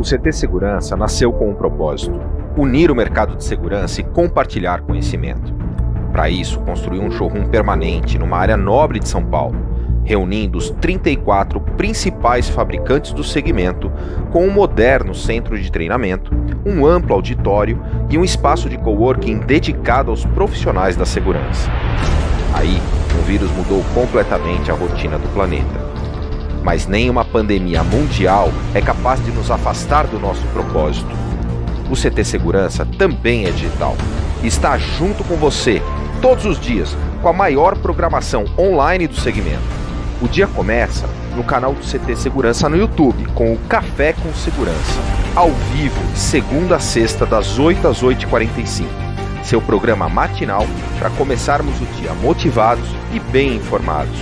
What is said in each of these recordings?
O CT Segurança nasceu com um propósito: unir o mercado de segurança e compartilhar conhecimento. Para isso, construiu um showroom permanente numa área nobre de São Paulo, reunindo os 34 principais fabricantes do segmento com um moderno centro de treinamento, um amplo auditório e um espaço de coworking dedicado aos profissionais da segurança. Aí, o vírus mudou completamente a rotina do planeta mas nem uma pandemia mundial é capaz de nos afastar do nosso propósito. O CT Segurança também é digital. Está junto com você, todos os dias, com a maior programação online do segmento. O dia começa no canal do CT Segurança no YouTube, com o Café com Segurança, ao vivo, segunda a sexta, das 8 às 8h45. Seu programa matinal para começarmos o dia motivados e bem informados.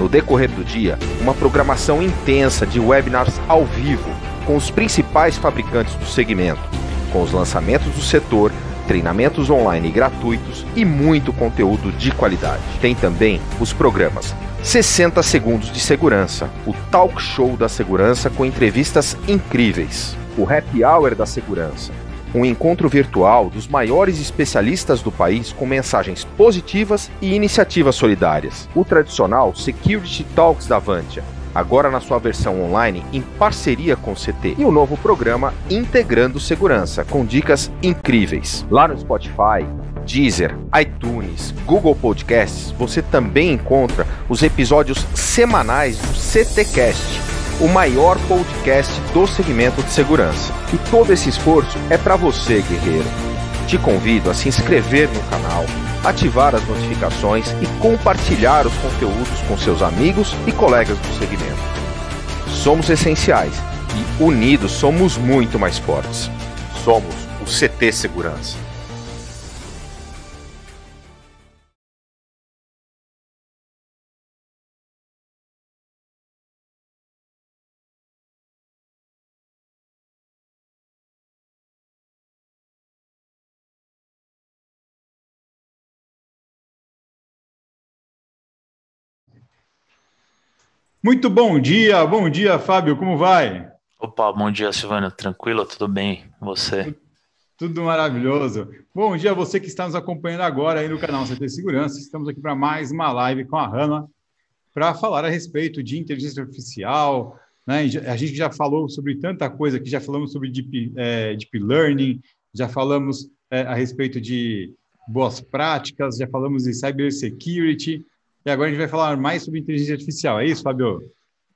No decorrer do dia, uma programação intensa de webinars ao vivo com os principais fabricantes do segmento, com os lançamentos do setor, treinamentos online gratuitos e muito conteúdo de qualidade. Tem também os programas 60 Segundos de Segurança, o Talk Show da Segurança com entrevistas incríveis, o Happy Hour da Segurança um encontro virtual dos maiores especialistas do país com mensagens positivas e iniciativas solidárias. O tradicional Security Talks da Avantia, agora na sua versão online em parceria com o CT, e o novo programa Integrando Segurança, com dicas incríveis. Lá no Spotify, Deezer, iTunes, Google Podcasts, você também encontra os episódios semanais do CTcast o maior podcast do segmento de segurança. E todo esse esforço é para você, guerreiro. Te convido a se inscrever no canal, ativar as notificações e compartilhar os conteúdos com seus amigos e colegas do segmento. Somos essenciais e unidos somos muito mais fortes. Somos o CT Segurança. Muito bom dia, bom dia, Fábio, como vai? Opa, bom dia, Silvano, tranquilo, tudo bem, você? Tudo maravilhoso. Bom dia a você que está nos acompanhando agora aí no canal CT Segurança. Estamos aqui para mais uma live com a Hanna para falar a respeito de inteligência artificial. Né? A gente já falou sobre tanta coisa aqui, já falamos sobre deep, é, deep learning, já falamos é, a respeito de boas práticas, já falamos de cybersecurity. E agora a gente vai falar mais sobre inteligência artificial, é isso, Fabio?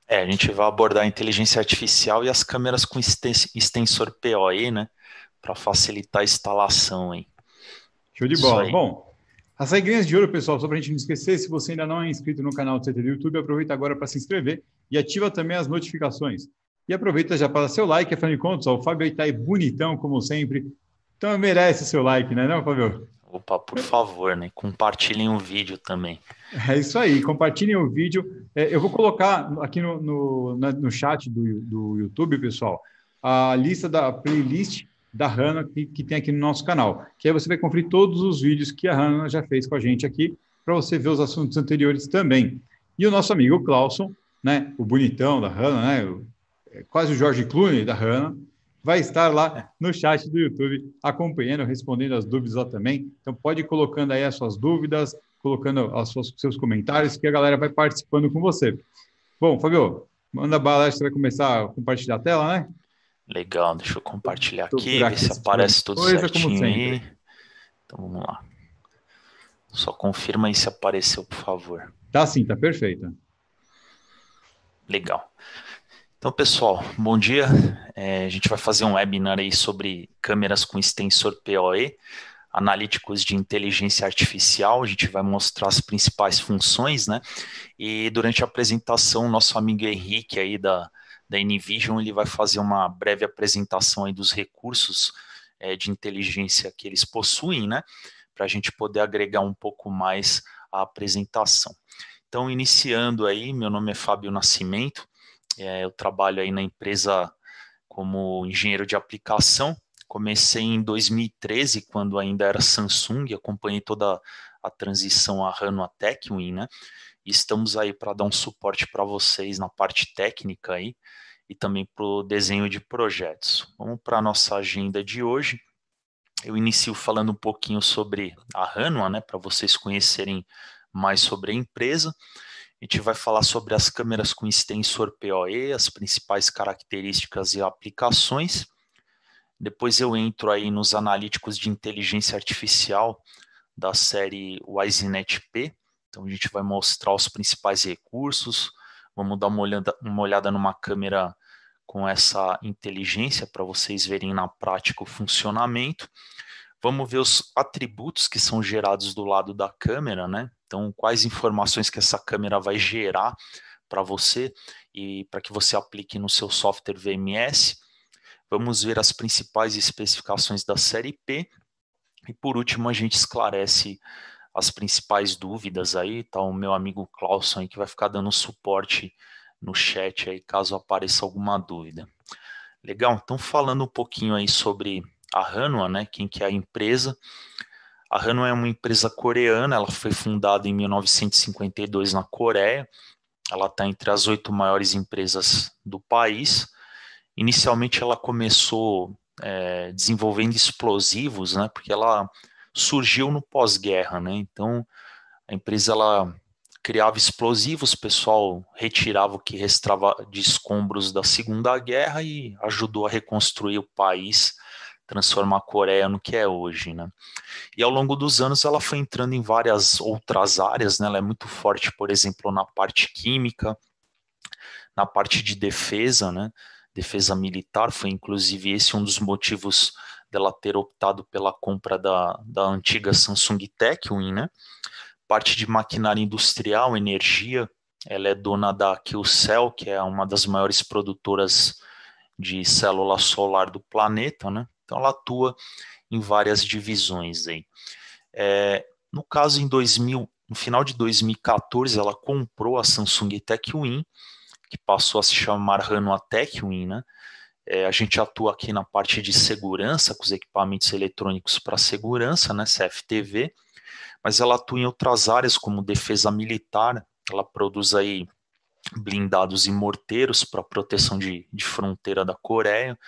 É, a gente vai abordar a inteligência artificial e as câmeras com extensor POE, né? Para facilitar a instalação aí. Show de bola. Bom, as regrinhas de ouro, pessoal, só para a gente não esquecer, se você ainda não é inscrito no canal do CT do YouTube, aproveita agora para se inscrever e ativa também as notificações. E aproveita já para seu like, afinal de contas, ó, o Fábio aí tá aí bonitão, como sempre. Então merece seu like, né, não, Fábio? Opa, por favor, né? Compartilhem o vídeo também. É isso aí, compartilhem o vídeo. É, eu vou colocar aqui no, no, no chat do, do YouTube, pessoal, a lista da playlist da Hanna que, que, tem aqui no nosso canal. Que aí você vai conferir todos os vídeos que a Hanna já fez com a gente aqui, para você ver os assuntos anteriores também. E o nosso amigo Clauson, né, o bonitão da Hanna, né, é, quase o Jorge Clooney da Hanna, vai estar lá no chat do YouTube acompanhando, respondendo as dúvidas lá também. Então pode ir colocando aí as suas dúvidas, colocando os seus comentários, que a galera vai participando com você. Bom, Fabio, manda bala, você vai começar a compartilhar a tela, né? Legal, deixa eu compartilhar aqui, ver se aparece tudo coisa, certinho aí. Então vamos lá. Só confirma aí se apareceu, por favor. Tá sim, tá perfeita. Legal. Então, pessoal, bom dia. É, a gente vai fazer um webinar aí sobre câmeras com extensor POE, analíticos de inteligência artificial. A gente vai mostrar as principais funções, né? E durante a apresentação, nosso amigo Henrique aí da, da Invision, ele vai fazer uma breve apresentação aí dos recursos é, de inteligência que eles possuem, né? Para a gente poder agregar um pouco mais a apresentação. Então, iniciando aí, meu nome é Fábio Nascimento, é, eu trabalho aí na empresa como engenheiro de aplicação. Comecei em 2013, quando ainda era Samsung, acompanhei toda a transição a Rano a Techwin, né? E estamos aí para dar um suporte para vocês na parte técnica aí e também para o desenho de projetos. Vamos para a nossa agenda de hoje. Eu inicio falando um pouquinho sobre a Hanua, né, para vocês conhecerem mais sobre a empresa. A gente vai falar sobre as câmeras com extensor PoE, as principais características e aplicações. Depois eu entro aí nos analíticos de inteligência artificial da série WiseNet P. Então a gente vai mostrar os principais recursos, vamos dar uma olhada, uma olhada numa câmera com essa inteligência para vocês verem na prática o funcionamento. Vamos ver os atributos que são gerados do lado da câmera, né? Então, quais informações que essa câmera vai gerar para você e para que você aplique no seu software VMS. Vamos ver as principais especificações da série P. E por último, a gente esclarece as principais dúvidas aí, tá o meu amigo Clauson aí que vai ficar dando suporte no chat aí caso apareça alguma dúvida. Legal, então falando um pouquinho aí sobre a Hanua, né, quem que é a empresa, a Hanwha é uma empresa coreana, ela foi fundada em 1952 na Coreia, ela está entre as oito maiores empresas do país. Inicialmente ela começou é, desenvolvendo explosivos, né, porque ela surgiu no pós-guerra, né, então a empresa ela criava explosivos, o pessoal retirava o que restava de escombros da Segunda Guerra e ajudou a reconstruir o país transformar a Coreia no que é hoje, né? E ao longo dos anos ela foi entrando em várias outras áreas, né? Ela é muito forte, por exemplo, na parte química, na parte de defesa, né? Defesa militar foi inclusive esse um dos motivos dela ter optado pela compra da, da antiga Samsung Techwin, né? Parte de maquinária industrial, energia, ela é dona da Qcell, que é uma das maiores produtoras de célula solar do planeta, né? Então ela atua em várias divisões aí. É, no caso, em 2000, no final de 2014, ela comprou a Samsung Techwin, que passou a se chamar Hanwha Techwin, né? É, a gente atua aqui na parte de segurança, com os equipamentos eletrônicos para segurança, né, CFTV, mas ela atua em outras áreas, como defesa militar, ela produz aí blindados e morteiros para proteção de, de fronteira da Coreia,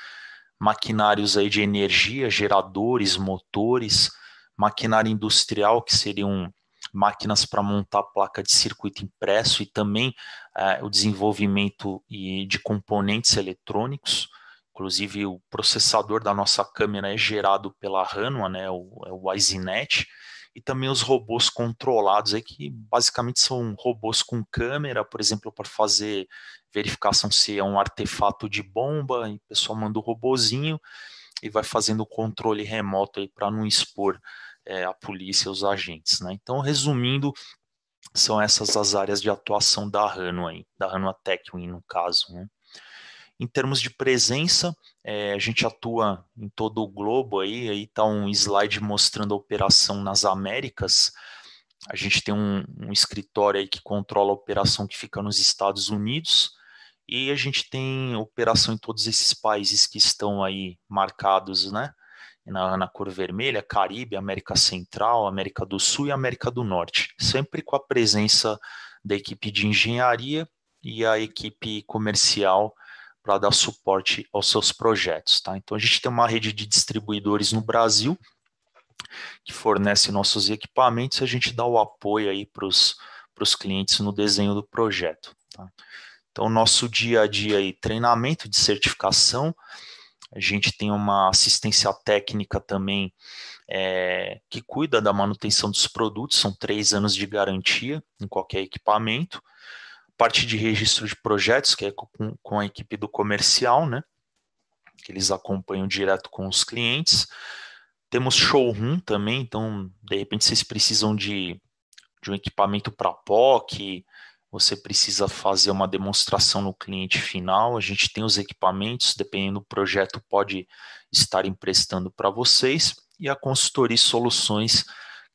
maquinários aí de energia, geradores, motores, maquinário industrial, que seriam máquinas para montar placa de circuito impresso e também eh, o desenvolvimento de componentes eletrônicos. Inclusive, o processador da nossa câmera é gerado pela Hanwha, né, o, é o e também os robôs controlados aí que basicamente são robôs com câmera, por exemplo, para fazer verificação se é um artefato de bomba, e o pessoal manda o robozinho e vai fazendo o controle remoto aí para não expor é, a polícia, os agentes, né? Então, resumindo, são essas as áreas de atuação da Rano aí, da Rano Tech, no caso, né? Em termos de presença, é, a gente atua em todo o globo aí, aí está um slide mostrando a operação nas Américas. A gente tem um, um, escritório aí que controla a operação que fica nos Estados Unidos, e a gente tem operação em todos esses países que estão aí marcados, né? Na, na cor vermelha, Caribe, América Central, América do Sul e América do Norte, sempre com a presença da equipe de engenharia e a equipe comercial para dar suporte aos seus projetos. Tá? Então, a gente tem uma rede de distribuidores no Brasil que fornece nossos equipamentos e a gente dá o apoio aí para os clientes no desenho do projeto. Tá? Então, nosso dia a dia aí, treinamento de certificação, a gente tem uma assistência técnica também é, que cuida da manutenção dos produtos, são três anos de garantia em qualquer equipamento parte de registro de projetos, que é com, com a equipe do comercial, né? Que eles acompanham direto com os clientes. Temos showroom também, então, de repente, vocês precisam de, de um equipamento para POC, você precisa fazer uma demonstração no cliente final. A gente tem os equipamentos, dependendo do projeto, pode estar emprestando para vocês. E a consultoria e soluções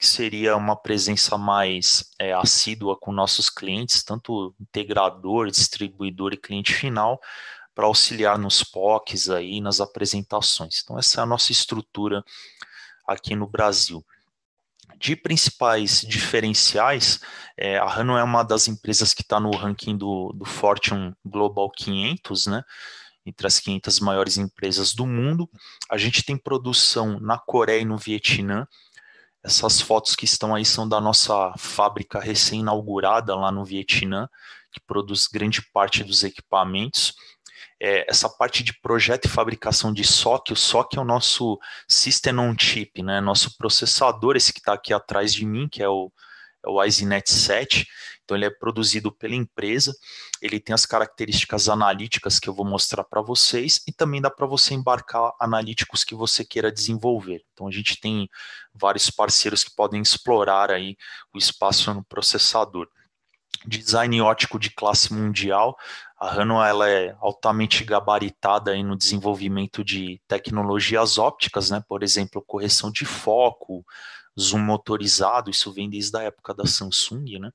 que seria uma presença mais é, assídua com nossos clientes, tanto integrador, distribuidor e cliente final, para auxiliar nos POCs aí, nas apresentações. Então, essa é a nossa estrutura aqui no Brasil. De principais diferenciais, é, a Rano é uma das empresas que está no ranking do, do Fortune Global 500, né? entre as 500 maiores empresas do mundo. A gente tem produção na Coreia e no Vietnã, essas fotos que estão aí são da nossa fábrica recém-inaugurada lá no Vietnã, que produz grande parte dos equipamentos. É, essa parte de projeto e fabricação de SOC, o SOC é o nosso System on Chip, né? nosso processador, esse que está aqui atrás de mim, que é o, é o 7, então ele é produzido pela empresa, ele tem as características analíticas que eu vou mostrar para vocês e também dá para você embarcar analíticos que você queira desenvolver. Então a gente tem vários parceiros que podem explorar aí o espaço no processador design ótico de classe mundial. A Rano ela é altamente gabaritada aí no desenvolvimento de tecnologias ópticas, né? Por exemplo, correção de foco, zoom motorizado, isso vem desde a época da Samsung, né?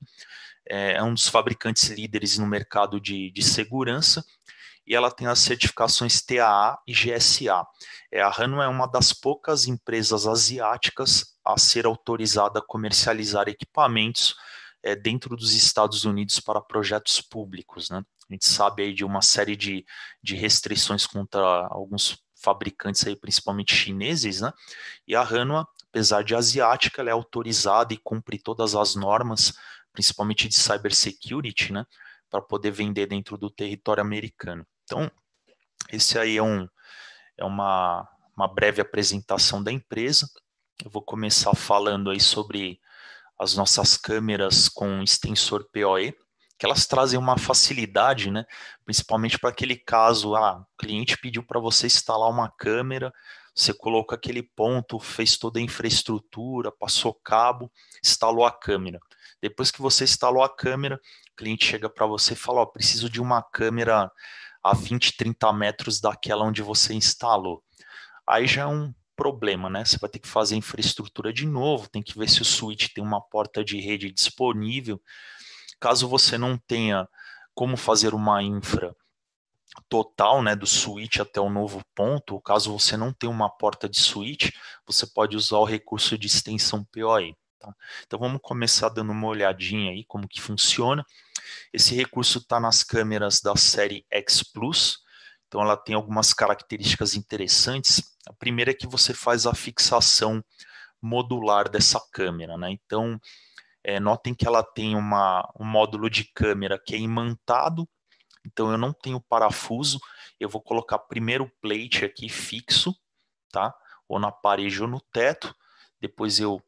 É, é um dos fabricantes líderes no mercado de, de segurança e ela tem as certificações TAA e GSA. É, a Rano é uma das poucas empresas asiáticas a ser autorizada a comercializar equipamentos é, dentro dos Estados Unidos para projetos públicos, né? A gente sabe aí de uma série de, de restrições contra alguns fabricantes aí, principalmente chineses, né? E a Hanwha apesar de asiática, ela é autorizada e cumpre todas as normas, principalmente de cybersecurity, né, para poder vender dentro do território americano. Então, esse aí é, um, é uma, uma breve apresentação da empresa. Eu vou começar falando aí sobre as nossas câmeras com extensor PoE, que elas trazem uma facilidade, né? Principalmente para aquele caso, ah, o cliente pediu para você instalar uma câmera, você colocou aquele ponto, fez toda a infraestrutura, passou cabo, instalou a câmera. Depois que você instalou a câmera, o cliente chega para você e fala: oh, preciso de uma câmera a 20, 30 metros daquela onde você instalou. Aí já é um problema, né? Você vai ter que fazer infraestrutura de novo, tem que ver se o switch tem uma porta de rede disponível. Caso você não tenha como fazer uma infra total, né, do switch até o novo ponto, caso você não tenha uma porta de switch, você pode usar o recurso de extensão POE Tá? Então vamos começar dando uma olhadinha aí como que funciona. Esse recurso está nas câmeras da série X Plus, então ela tem algumas características interessantes. A primeira é que você faz a fixação modular dessa câmera, né? Então é, notem que ela tem uma, um módulo de câmera que é imantado então eu não tenho parafuso, eu vou colocar primeiro o plate aqui fixo, tá? Ou na parede ou no teto. Depois eu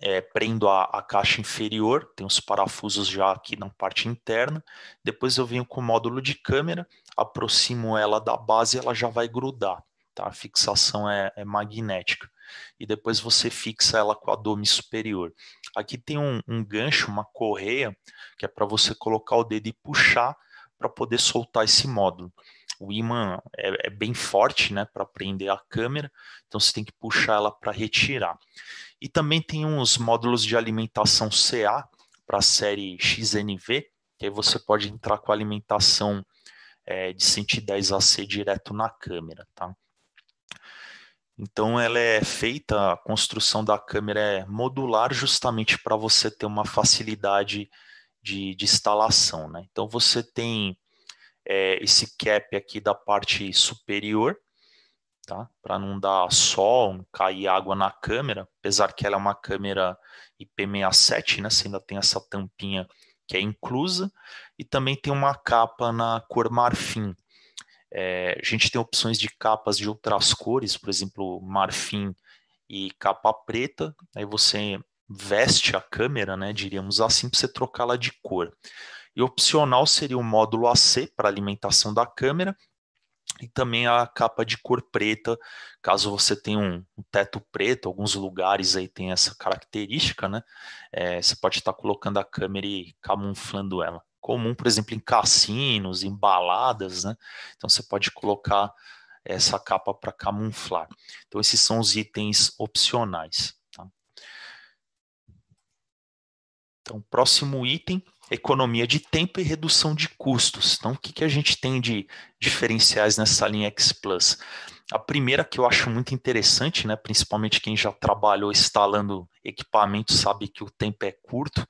é, prendo a, a, caixa inferior, tem os parafusos já aqui na parte interna. Depois eu venho com o módulo de câmera, aproximo ela da base, ela já vai grudar, tá? A fixação é, é magnética. E depois você fixa ela com a dome superior. Aqui tem um, um gancho, uma correia, que é para você colocar o dedo e puxar para poder soltar esse módulo. O imã é, é bem forte, né, para prender a câmera, então você tem que puxar ela para retirar. E também tem uns módulos de alimentação CA para a série XNV, que aí você pode entrar com a alimentação é, de 110 AC direto na câmera, tá? Então ela é feita, a construção da câmera é modular justamente para você ter uma facilidade de, de instalação. Né? Então você tem é, esse cap aqui da parte superior, tá? para não dar sol, cair água na câmera, apesar que ela é uma câmera IP67, né? você ainda tem essa tampinha que é inclusa, e também tem uma capa na cor marfim. É, a gente tem opções de capas de outras cores, por exemplo, marfim e capa preta. Aí você veste a câmera, né, diríamos assim, para você trocá-la de cor. E opcional seria o módulo AC para alimentação da câmera e também a capa de cor preta, caso você tenha um, teto preto, alguns lugares aí tem essa característica, né? É, você pode estar tá colocando a câmera e camuflando ela. Comum, por exemplo, em cassinos, em baladas, né? Então você pode colocar essa capa para camuflar. Então esses são os itens opcionais. Então, próximo item, economia de tempo e redução de custos. Então, o que, que a gente tem de diferenciais nessa linha X Plus? A primeira que eu acho muito interessante, né, principalmente quem já trabalhou instalando equipamento sabe que o tempo é curto,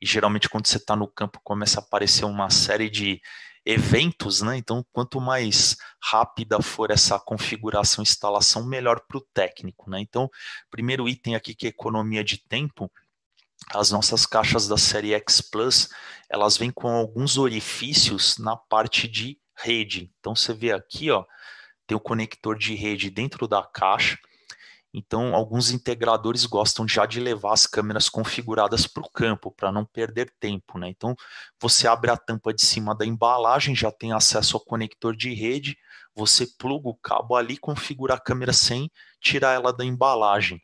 e geralmente quando você está no campo começa a aparecer uma série de eventos, né? Então, quanto mais rápida for essa configuração, instalação, melhor para o técnico, né? Então, primeiro item aqui que é economia de tempo, as nossas caixas da série X Plus, elas vêm com alguns orifícios na parte de rede. Então você vê aqui, ó, tem o conector de rede dentro da caixa. Então alguns integradores gostam já de levar as câmeras configuradas para o campo para não perder tempo, né? Então você abre a tampa de cima da embalagem, já tem acesso ao conector de rede. Você pluga o cabo ali, configura a câmera sem tirar ela da embalagem.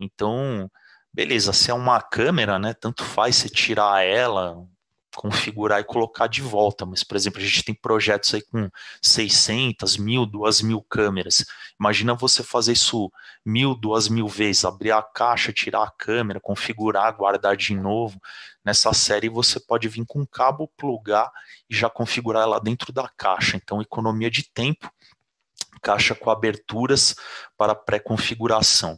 Então Beleza, se é uma câmera, né? Tanto faz você tirar ela, configurar e colocar de volta. Mas, por exemplo, a gente tem projetos aí com 600, mil, duas mil câmeras. Imagina você fazer isso mil, duas mil vezes, abrir a caixa, tirar a câmera, configurar, guardar de novo. Nessa série você pode vir com um cabo, plugar e já configurar ela dentro da caixa. Então, economia de tempo caixa com aberturas para pré-configuração.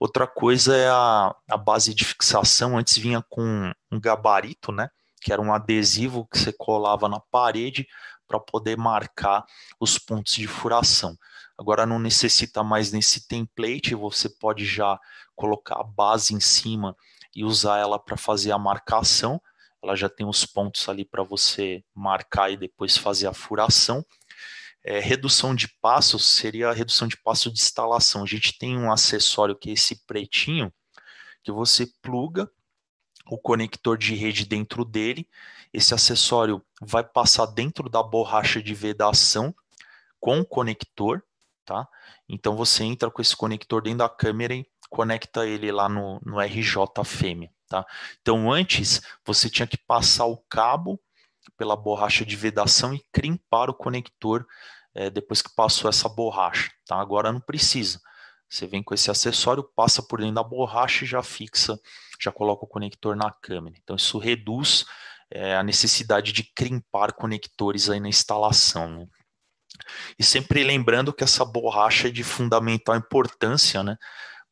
Outra coisa é a, a base de fixação, antes vinha com um gabarito, né? Que era um adesivo que você colava na parede para poder marcar os pontos de furação. Agora não necessita mais desse template, você pode já colocar a base em cima e usar ela para fazer a marcação. Ela já tem os pontos ali para você marcar e depois fazer a furação. É, redução de passos seria a redução de passo de instalação. A gente tem um acessório que é esse pretinho, que você pluga o conector de rede dentro dele. Esse acessório vai passar dentro da borracha de vedação com o conector, tá? Então você entra com esse conector dentro da câmera e conecta ele lá no, no RJ fêmea, tá? Então antes você tinha que passar o cabo pela borracha de vedação e crimpar o conector é, depois que passou essa borracha. Tá? Agora não precisa. Você vem com esse acessório, passa por dentro da borracha e já fixa, já coloca o conector na câmera. Então isso reduz é, a necessidade de crimpar conectores aí na instalação. Né? E sempre lembrando que essa borracha é de fundamental importância, né?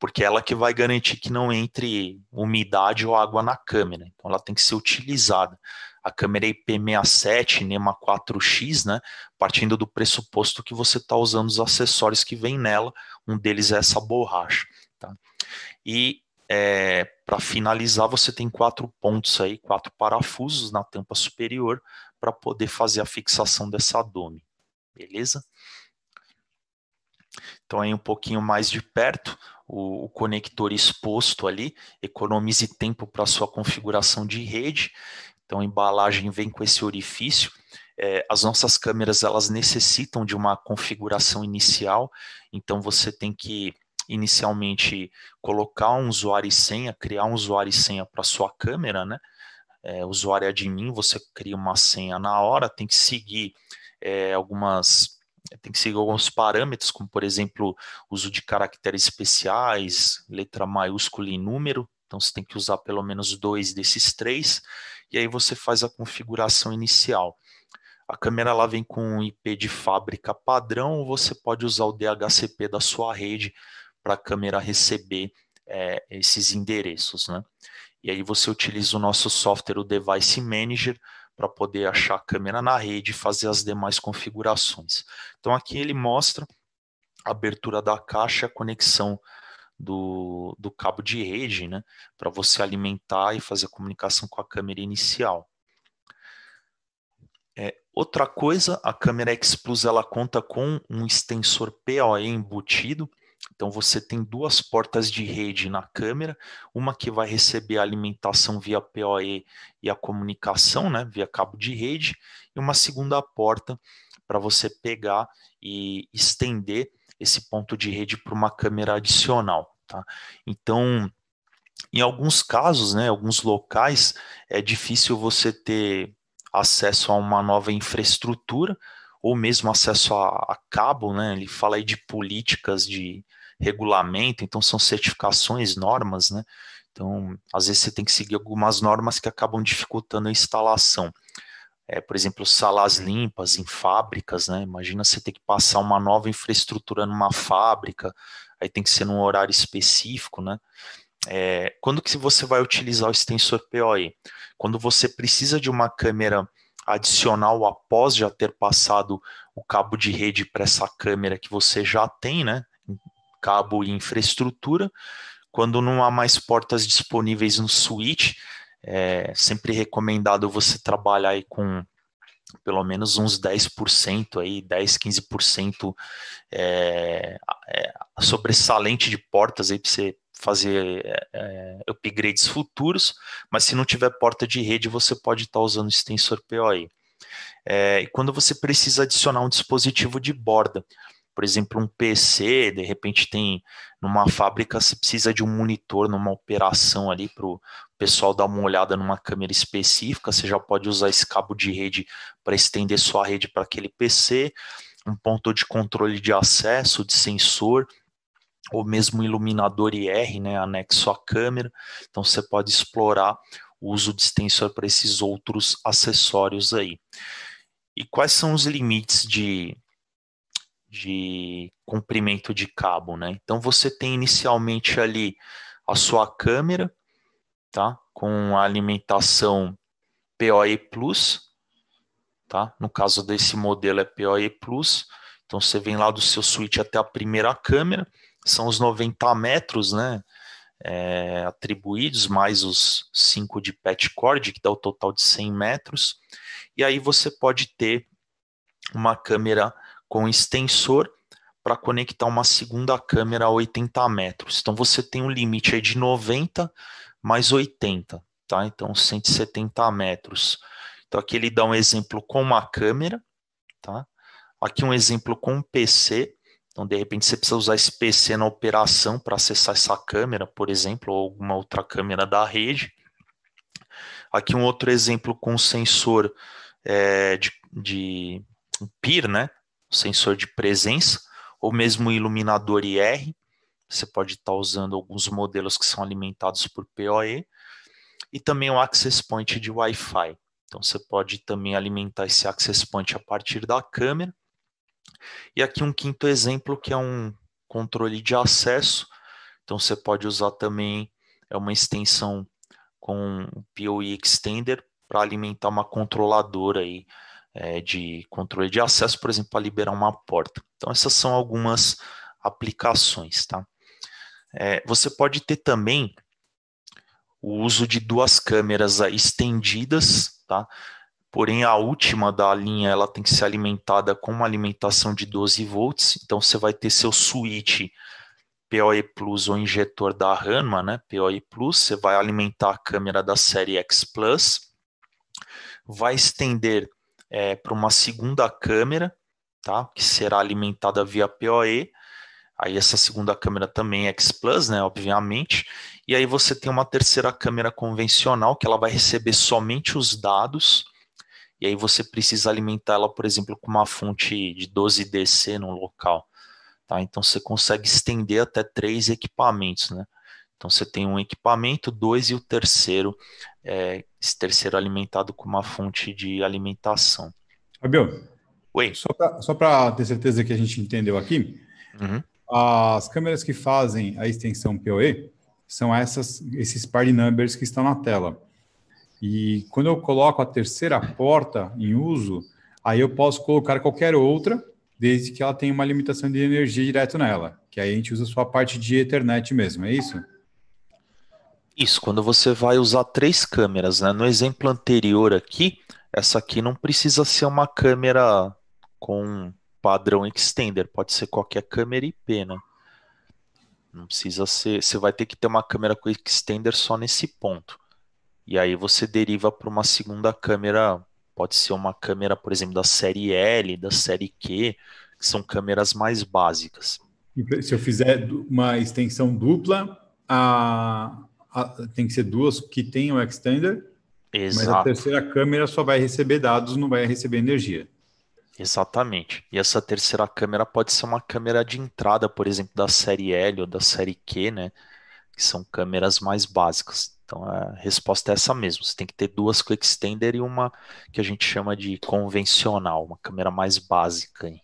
porque é ela que vai garantir que não entre umidade ou água na câmera. Então ela tem que ser utilizada. A câmera IP67, NEMA 4X, né, partindo do pressuposto que você está usando os acessórios que vem nela, um deles é essa borracha. Tá? E é, para finalizar, você tem quatro pontos aí, quatro parafusos na tampa superior para poder fazer a fixação dessa dome. Beleza? Então, aí um pouquinho mais de perto, o, o conector exposto ali, economize tempo para sua configuração de rede. Então, a embalagem vem com esse orifício. É, as nossas câmeras elas necessitam de uma configuração inicial, então você tem que inicialmente colocar um usuário e senha, criar um usuário e senha para sua câmera, né? É, usuário admin, você cria uma senha na hora, tem que seguir é, algumas tem que seguir alguns parâmetros, como por exemplo, uso de caracteres especiais, letra maiúscula e número. Então você tem que usar pelo menos dois desses três, e aí você faz a configuração inicial. A câmera lá vem com IP de fábrica padrão, ou você pode usar o DHCP da sua rede para a câmera receber é, esses endereços. Né? E aí você utiliza o nosso software, o Device Manager, para poder achar a câmera na rede e fazer as demais configurações. Então aqui ele mostra a abertura da caixa, a conexão do, do cabo de rede, né, para você alimentar e fazer a comunicação com a câmera inicial. É, outra coisa, a câmera X Plus ela conta com um extensor PoE embutido, então você tem duas portas de rede na câmera, uma que vai receber a alimentação via PoE e a comunicação, né, via cabo de rede, e uma segunda porta para você pegar e estender esse ponto de rede para uma câmera adicional, tá? Então, em alguns casos, né, alguns locais, é difícil você ter acesso a uma nova infraestrutura, ou mesmo acesso a, a cabo, né? Ele fala aí de políticas de regulamento, então são certificações, normas, né? Então, às vezes você tem que seguir algumas normas que acabam dificultando a instalação. É, por exemplo, salas limpas em fábricas, né? Imagina você ter que passar uma nova infraestrutura numa fábrica, aí tem que ser num horário específico, né? É, quando que você vai utilizar o extensor POE? Quando você precisa de uma câmera adicional após já ter passado o cabo de rede para essa câmera que você já tem, né? Cabo e infraestrutura. Quando não há mais portas disponíveis no switch, é sempre recomendado você trabalhar aí com pelo menos uns 10% aí, 10, 15% é, é, sobressalente de portas aí para você fazer é, upgrades futuros, mas se não tiver porta de rede, você pode estar tá usando o extensor POE. É, e quando você precisa adicionar um dispositivo de borda, por exemplo, um PC, de repente tem numa fábrica, você precisa de um monitor numa operação ali para o pessoal dar uma olhada numa câmera específica, você já pode usar esse cabo de rede para estender sua rede para aquele PC, um ponto de controle de acesso, de sensor, ou mesmo iluminador IR, né, anexo à câmera. Então você pode explorar o uso de extensor para esses outros acessórios aí. E quais são os limites de, de comprimento de cabo, né? Então você tem inicialmente ali a sua câmera, tá? Com a alimentação PoE+, tá? No caso desse modelo é PoE+, então você vem lá do seu switch até a primeira câmera, são os 90 metros, né? É, atribuídos, mais os 5 de pet cord, que dá o total de 100 metros. E aí você pode ter uma câmera com extensor para conectar uma segunda câmera a 80 metros. Então você tem um limite aí de 90 mais 80, tá? Então 170 metros. Então aqui ele dá um exemplo com uma câmera, tá? Aqui um exemplo com um PC então, de repente, você precisa usar esse PC na operação para acessar essa câmera, por exemplo, ou alguma outra câmera da rede. Aqui um outro exemplo com sensor é, de, de PIR, né? sensor de presença, ou mesmo iluminador IR. Você pode estar tá usando alguns modelos que são alimentados por PoE. E também o access point de Wi-Fi. Então, você pode também alimentar esse access point a partir da câmera e aqui um quinto exemplo que é um controle de acesso. Então você pode usar também é uma extensão com o POE Extender para alimentar uma controladora aí, é, de controle de acesso, por exemplo, para liberar uma porta. Então essas são algumas aplicações, tá? É, você pode ter também o uso de duas câmeras estendidas, tá? Porém, a última da linha ela tem que ser alimentada com uma alimentação de 12 volts. Então, você vai ter seu switch PoE Plus ou injetor da Hanma, né? PoE Plus. Você vai alimentar a câmera da série X Plus. Vai estender é, para uma segunda câmera, tá? Que será alimentada via PoE. Aí essa segunda câmera também é X Plus, né, obviamente. E aí você tem uma terceira câmera convencional que ela vai receber somente os dados e aí você precisa alimentá-la, por exemplo, com uma fonte de 12DC no local. Tá? Então você consegue estender até três equipamentos. Né? Então você tem um equipamento, dois e o terceiro, é, esse terceiro alimentado com uma fonte de alimentação. Fabio, Oi. só para ter certeza que a gente entendeu aqui, uhum. as câmeras que fazem a extensão PoE são essas, esses party numbers que estão na tela. E quando eu coloco a terceira porta em uso, aí eu posso colocar qualquer outra, desde que ela tenha uma limitação de energia direto nela, que aí a gente usa só a parte de Ethernet mesmo, é isso? Isso, quando você vai usar três câmeras, né? No exemplo anterior aqui, essa aqui não precisa ser uma câmera com padrão extender, pode ser qualquer câmera IP, né? Não precisa ser. Você vai ter que ter uma câmera com extender só nesse ponto. E aí você deriva para uma segunda câmera, pode ser uma câmera, por exemplo, da série L, da série Q, que são câmeras mais básicas. Se eu fizer uma extensão dupla, a, a, tem que ser duas que tenham o extender, Exato. mas a terceira câmera só vai receber dados, não vai receber energia. Exatamente. E essa terceira câmera pode ser uma câmera de entrada, por exemplo, da série L ou da série Q, né? Que são câmeras mais básicas. Então a resposta é essa mesmo. Você tem que ter duas quick extender e uma que a gente chama de convencional, uma câmera mais básica. Hein?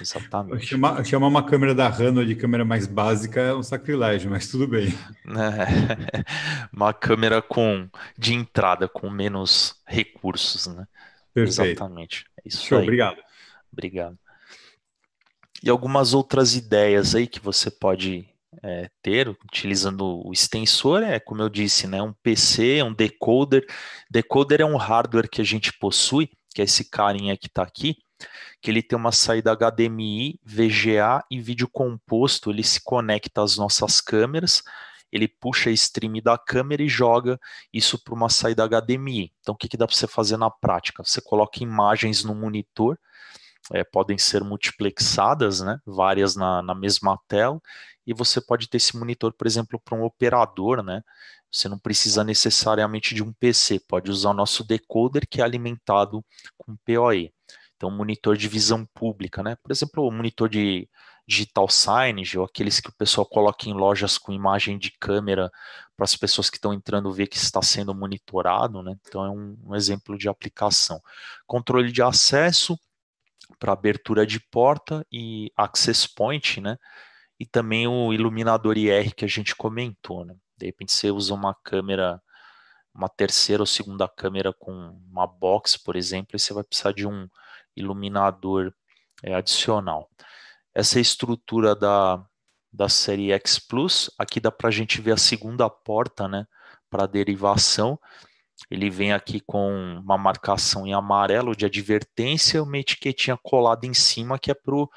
Exatamente. Chamar, chamar uma câmera da Rano de câmera mais básica é um sacrilégio, mas tudo bem. É, uma câmera com de entrada com menos recursos, né? Perfeito. Exatamente. É isso Show, aí. Obrigado. Obrigado. E algumas outras ideias aí que você pode é, ter utilizando o extensor é, como eu disse, né, um PC, um decoder. Decoder é um hardware que a gente possui, que é esse carinha que está aqui, que ele tem uma saída HDMI, VGA e vídeo composto. Ele se conecta às nossas câmeras, ele puxa a stream da câmera e joga isso para uma saída HDMI. Então, o que, que dá para você fazer na prática? Você coloca imagens no monitor. É, podem ser multiplexadas, né, várias na, na mesma tela, e você pode ter esse monitor, por exemplo, para um operador, né? Você não precisa necessariamente de um PC, pode usar o nosso decoder que é alimentado com PoE. Então, monitor de visão pública, né? Por exemplo, o monitor de digital signage, ou aqueles que o pessoal coloca em lojas com imagem de câmera para as pessoas que estão entrando ver que está sendo monitorado, né? Então, é um, um exemplo de aplicação. Controle de acesso para abertura de porta e access point, né? e também o iluminador IR que a gente comentou, né? De repente você usa uma câmera, uma terceira ou segunda câmera com uma box, por exemplo, e você vai precisar de um iluminador é, adicional. Essa é estrutura da, da série X Plus, aqui dá para a gente ver a segunda porta, né? Para derivação. Ele vem aqui com uma marcação em amarelo de advertência, uma etiquetinha colada em cima que é para o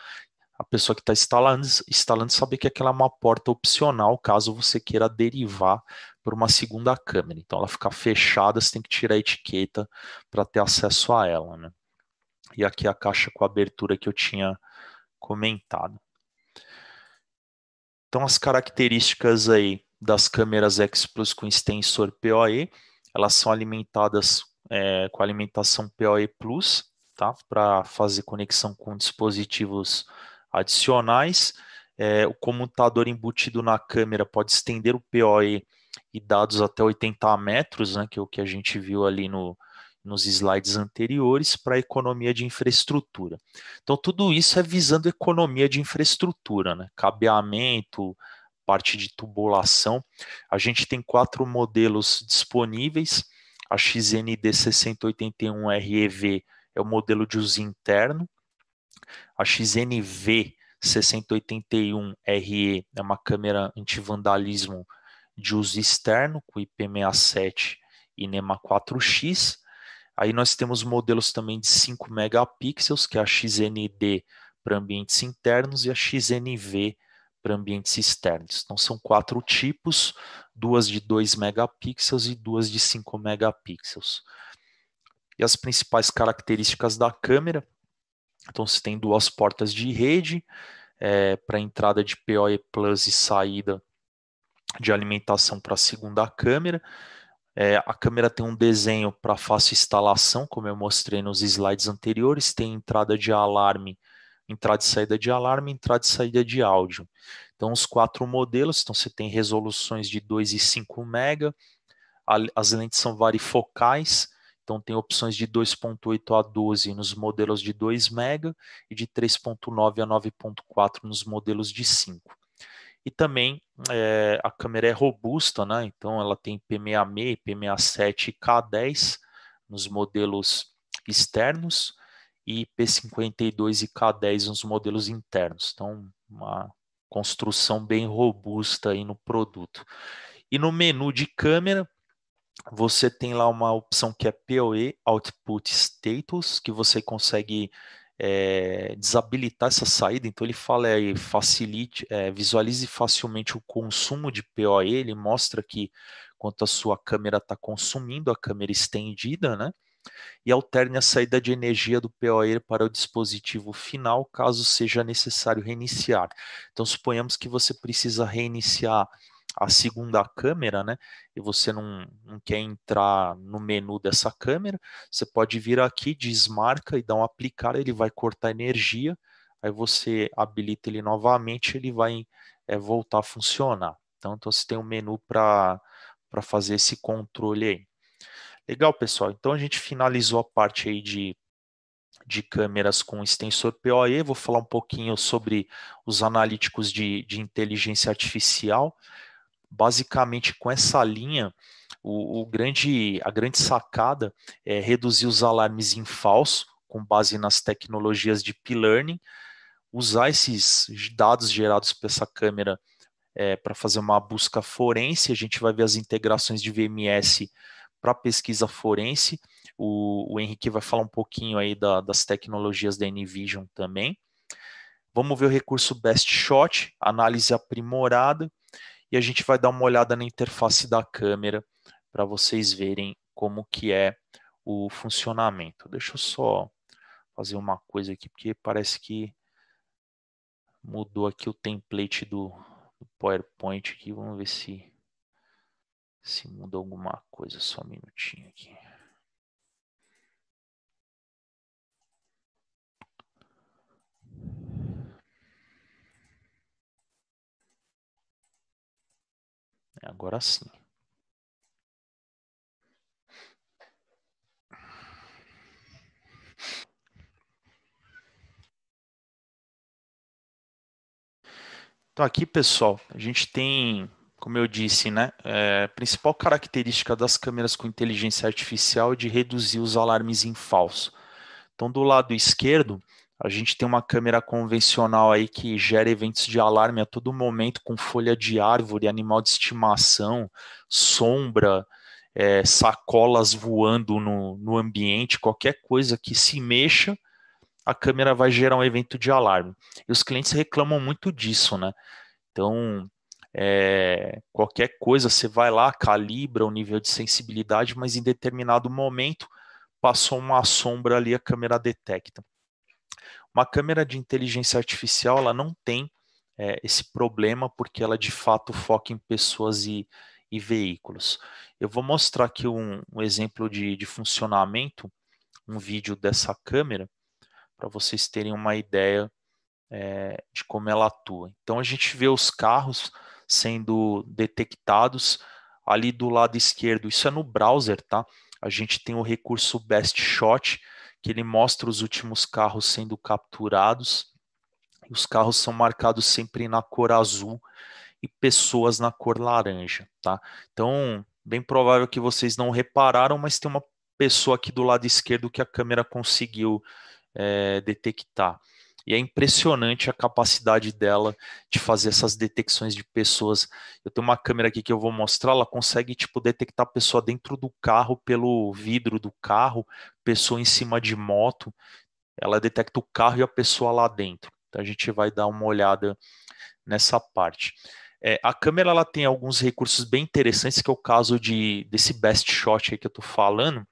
a pessoa que está instalando, instalando saber que aquela é uma porta opcional, caso você queira derivar para uma segunda câmera. Então, ela fica fechada, você tem que tirar a etiqueta para ter acesso a ela. Né? E aqui a caixa com a abertura que eu tinha comentado. Então, as características aí das câmeras X Plus com extensor PoE, elas são alimentadas é, com alimentação PoE Plus, tá? para fazer conexão com dispositivos adicionais. É, o comutador embutido na câmera pode estender o POE e dados até 80 metros, né, que é o que a gente viu ali no, nos slides anteriores, para a economia de infraestrutura. Então, tudo isso é visando economia de infraestrutura, né, cabeamento, parte de tubulação. A gente tem quatro modelos disponíveis, a XND 6081 REV é o modelo de uso interno, a XNV 6081RE é uma câmera antivandalismo de uso externo, com IP67 e NEMA 4X. Aí nós temos modelos também de 5 megapixels, que é a XND para ambientes internos e a XNV para ambientes externos. Então são quatro tipos, duas de 2 megapixels e duas de 5 megapixels. E as principais características da câmera então você tem duas portas de rede é, para entrada de PoE Plus e saída de alimentação para a segunda câmera. É, a câmera tem um desenho para fácil instalação, como eu mostrei nos slides anteriores, tem entrada de alarme, entrada e saída de alarme, entrada e saída de áudio. Então, os quatro modelos, então você tem resoluções de 2 e 5 mega, as lentes são varifocais, então tem opções de 2.8 a 12 nos modelos de 2 mega e de 3.9 a 9.4 nos modelos de 5. E também é, a câmera é robusta, né? Então ela tem p 66 p 67 e K10 nos modelos externos e p 52 e K10 nos modelos internos. Então, uma construção bem robusta aí no produto. E no menu de câmera, você tem lá uma opção que é PoE Output Status, que você consegue é, desabilitar essa saída. Então ele fala aí, eh, é, facilite, é, visualize facilmente o consumo de PoE, ele mostra aqui quanto a sua câmera está consumindo, a câmera estendida, né? E alterne a saída de energia do PoE para o dispositivo final, caso seja necessário reiniciar. Então suponhamos que você precisa reiniciar a segunda câmera, né? E você não, não quer entrar no menu dessa câmera, você pode vir aqui, desmarca e dá um aplicar, ele vai cortar energia, aí você habilita ele novamente, ele vai é, voltar a funcionar. Então, então você tem um menu para fazer esse controle aí. Legal, pessoal. Então a gente finalizou a parte aí de de câmeras com extensor PoE, vou falar um pouquinho sobre os analíticos de, de inteligência artificial, basicamente com essa linha, o, o grande, a grande sacada é reduzir os alarmes em falso, com base nas tecnologias de P-Learning, usar esses dados gerados por essa câmera é, para fazer uma busca forense, a gente vai ver as integrações de VMS para pesquisa forense. O, o, Henrique vai falar um pouquinho aí da, das tecnologias da Nvision também. Vamos ver o recurso Best Shot, análise aprimorada, e a gente vai dar uma olhada na interface da câmera para vocês verem como que é o funcionamento. Deixa eu só fazer uma coisa aqui, porque parece que mudou aqui o template do, do PowerPoint aqui. Vamos ver se, se muda alguma coisa. Só um minutinho aqui. Agora sim. Então aqui, pessoal, a gente tem, como eu disse, né, é, principal característica das câmeras com inteligência artificial é de reduzir os alarmes em falso. Então, do lado esquerdo, a gente tem uma câmera convencional aí que gera eventos de alarme a todo momento com folha de árvore, animal de estimação, sombra, é, sacolas voando no, no ambiente, qualquer coisa que se mexa, a câmera vai gerar um evento de alarme. E os clientes reclamam muito disso, né? Então, é, qualquer coisa, você vai lá, calibra o nível de sensibilidade, mas em determinado momento passou uma sombra ali, a câmera detecta. Uma câmera de inteligência artificial ela não tem é, esse problema porque ela de fato foca em pessoas e, e veículos. Eu vou mostrar aqui um, um exemplo de, de funcionamento, um vídeo dessa câmera, para vocês terem uma ideia é, de como ela atua. Então a gente vê os carros sendo detectados ali do lado esquerdo. Isso é no browser, tá? A gente tem o recurso Best Shot, que ele mostra os últimos carros sendo capturados. Os carros são marcados sempre na cor azul e pessoas na cor laranja, tá? Então, bem provável que vocês não repararam, mas tem uma pessoa aqui do lado esquerdo que a câmera conseguiu é, detectar. E é impressionante a capacidade dela de fazer essas detecções de pessoas. Eu tenho uma câmera aqui que eu vou mostrar, ela consegue tipo detectar a pessoa dentro do carro pelo vidro do carro, pessoa em cima de moto. Ela detecta o carro e a pessoa lá dentro. Então a gente vai dar uma olhada nessa parte. É, a câmera ela tem alguns recursos bem interessantes, que é o caso de, desse best shot que eu estou falando,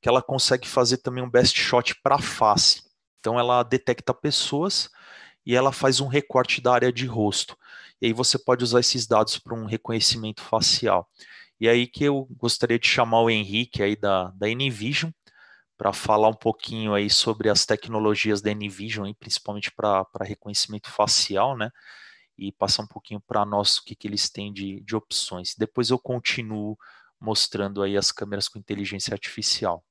que ela consegue fazer também um best shot para face. Então ela detecta pessoas e ela faz um recorte da área de rosto. E aí você pode usar esses dados para um reconhecimento facial. E aí que eu gostaria de chamar o Henrique aí da, da Nvision para falar um pouquinho aí sobre as tecnologias da Nvision, aí, principalmente para reconhecimento facial, né? E passar um pouquinho para nós o que, que eles têm de, de opções. Depois eu continuo mostrando aí as câmeras com inteligência artificial.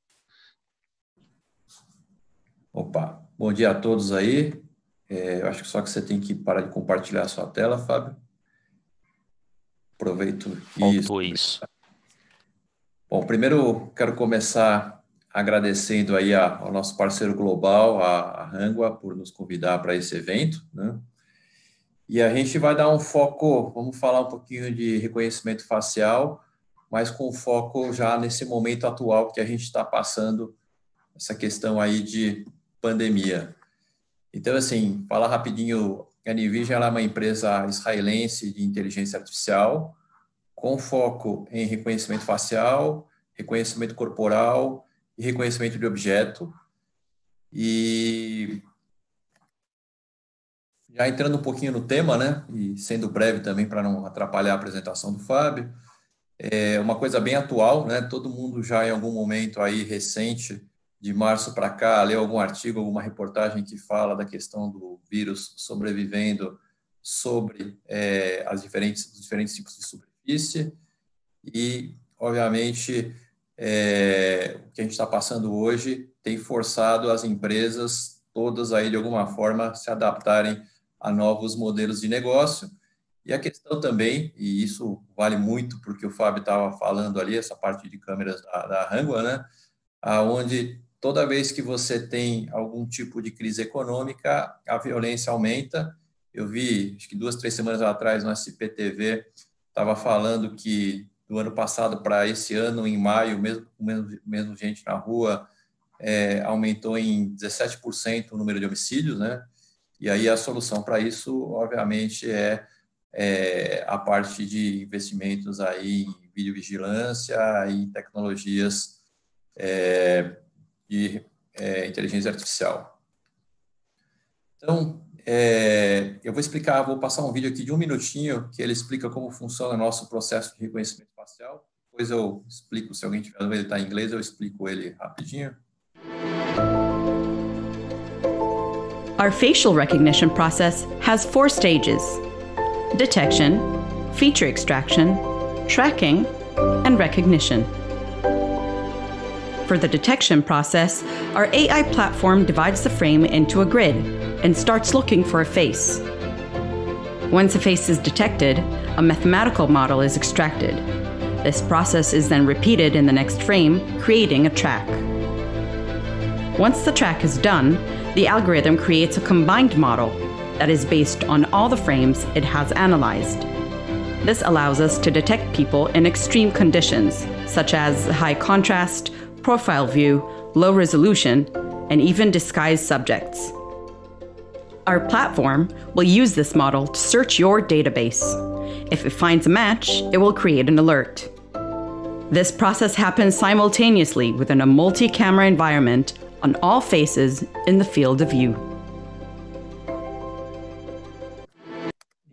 Opa, bom dia a todos aí. É, acho que só que você tem que parar de compartilhar a sua tela, Fábio. Aproveito isso. isso. Bom, primeiro quero começar agradecendo aí ao nosso parceiro global, a Rangua, por nos convidar para esse evento, né? E a gente vai dar um foco, vamos falar um pouquinho de reconhecimento facial, mas com foco já nesse momento atual que a gente está passando, essa questão aí de pandemia. Então, assim, falar rapidinho, a Nivision é uma empresa israelense de inteligência artificial, com foco em reconhecimento facial, reconhecimento corporal e reconhecimento de objeto. E já entrando um pouquinho no tema, né, e sendo breve também para não atrapalhar a apresentação do Fábio, é uma coisa bem atual, né? Todo mundo já em algum momento aí recente de março para cá, leu algum artigo, alguma reportagem que fala da questão do vírus sobrevivendo sobre é, as diferentes, os diferentes tipos de superfície e, obviamente, é, o que a gente está passando hoje tem forçado as empresas todas aí, de alguma forma, se adaptarem a novos modelos de negócio. E a questão também, e isso vale muito porque o Fábio estava falando ali, essa parte de câmeras da, da né? Onde toda vez que você tem algum tipo de crise econômica, a violência aumenta. Eu vi, acho que duas, três semanas atrás, no SPTV, estava falando que do ano passado para esse ano, em maio, mesmo gente na rua, é, aumentou em 17% o número de homicídios, né? E aí a solução para isso, obviamente, é, é, a parte de investimentos aí em videovigilância e tecnologias é, de é, inteligência artificial. Então, é, eu vou explicar, vou passar um vídeo aqui de um minutinho que ele explica como funciona o nosso processo de reconhecimento facial. Depois eu explico, se alguém tiver dúvida, ele está em inglês, eu explico ele rapidinho. Our facial recognition process has four stages: detection, feature extraction, tracking, and recognition. For the detection process, our AI platform divides the frame into a grid and starts looking for a face. Once a face is detected, a mathematical model is extracted. This process is then repeated in the next frame, creating a track. Once the track is done, the algorithm creates a combined model that is based on all the frames it has analyzed. This allows us to detect people in extreme conditions, such as high contrast, profile view, low resolution, and even disguised subjects. Our platform will use this model to search your database. If it finds a match, it will create an alert. This process happens simultaneously within a multi camera environment on all faces in the field of view.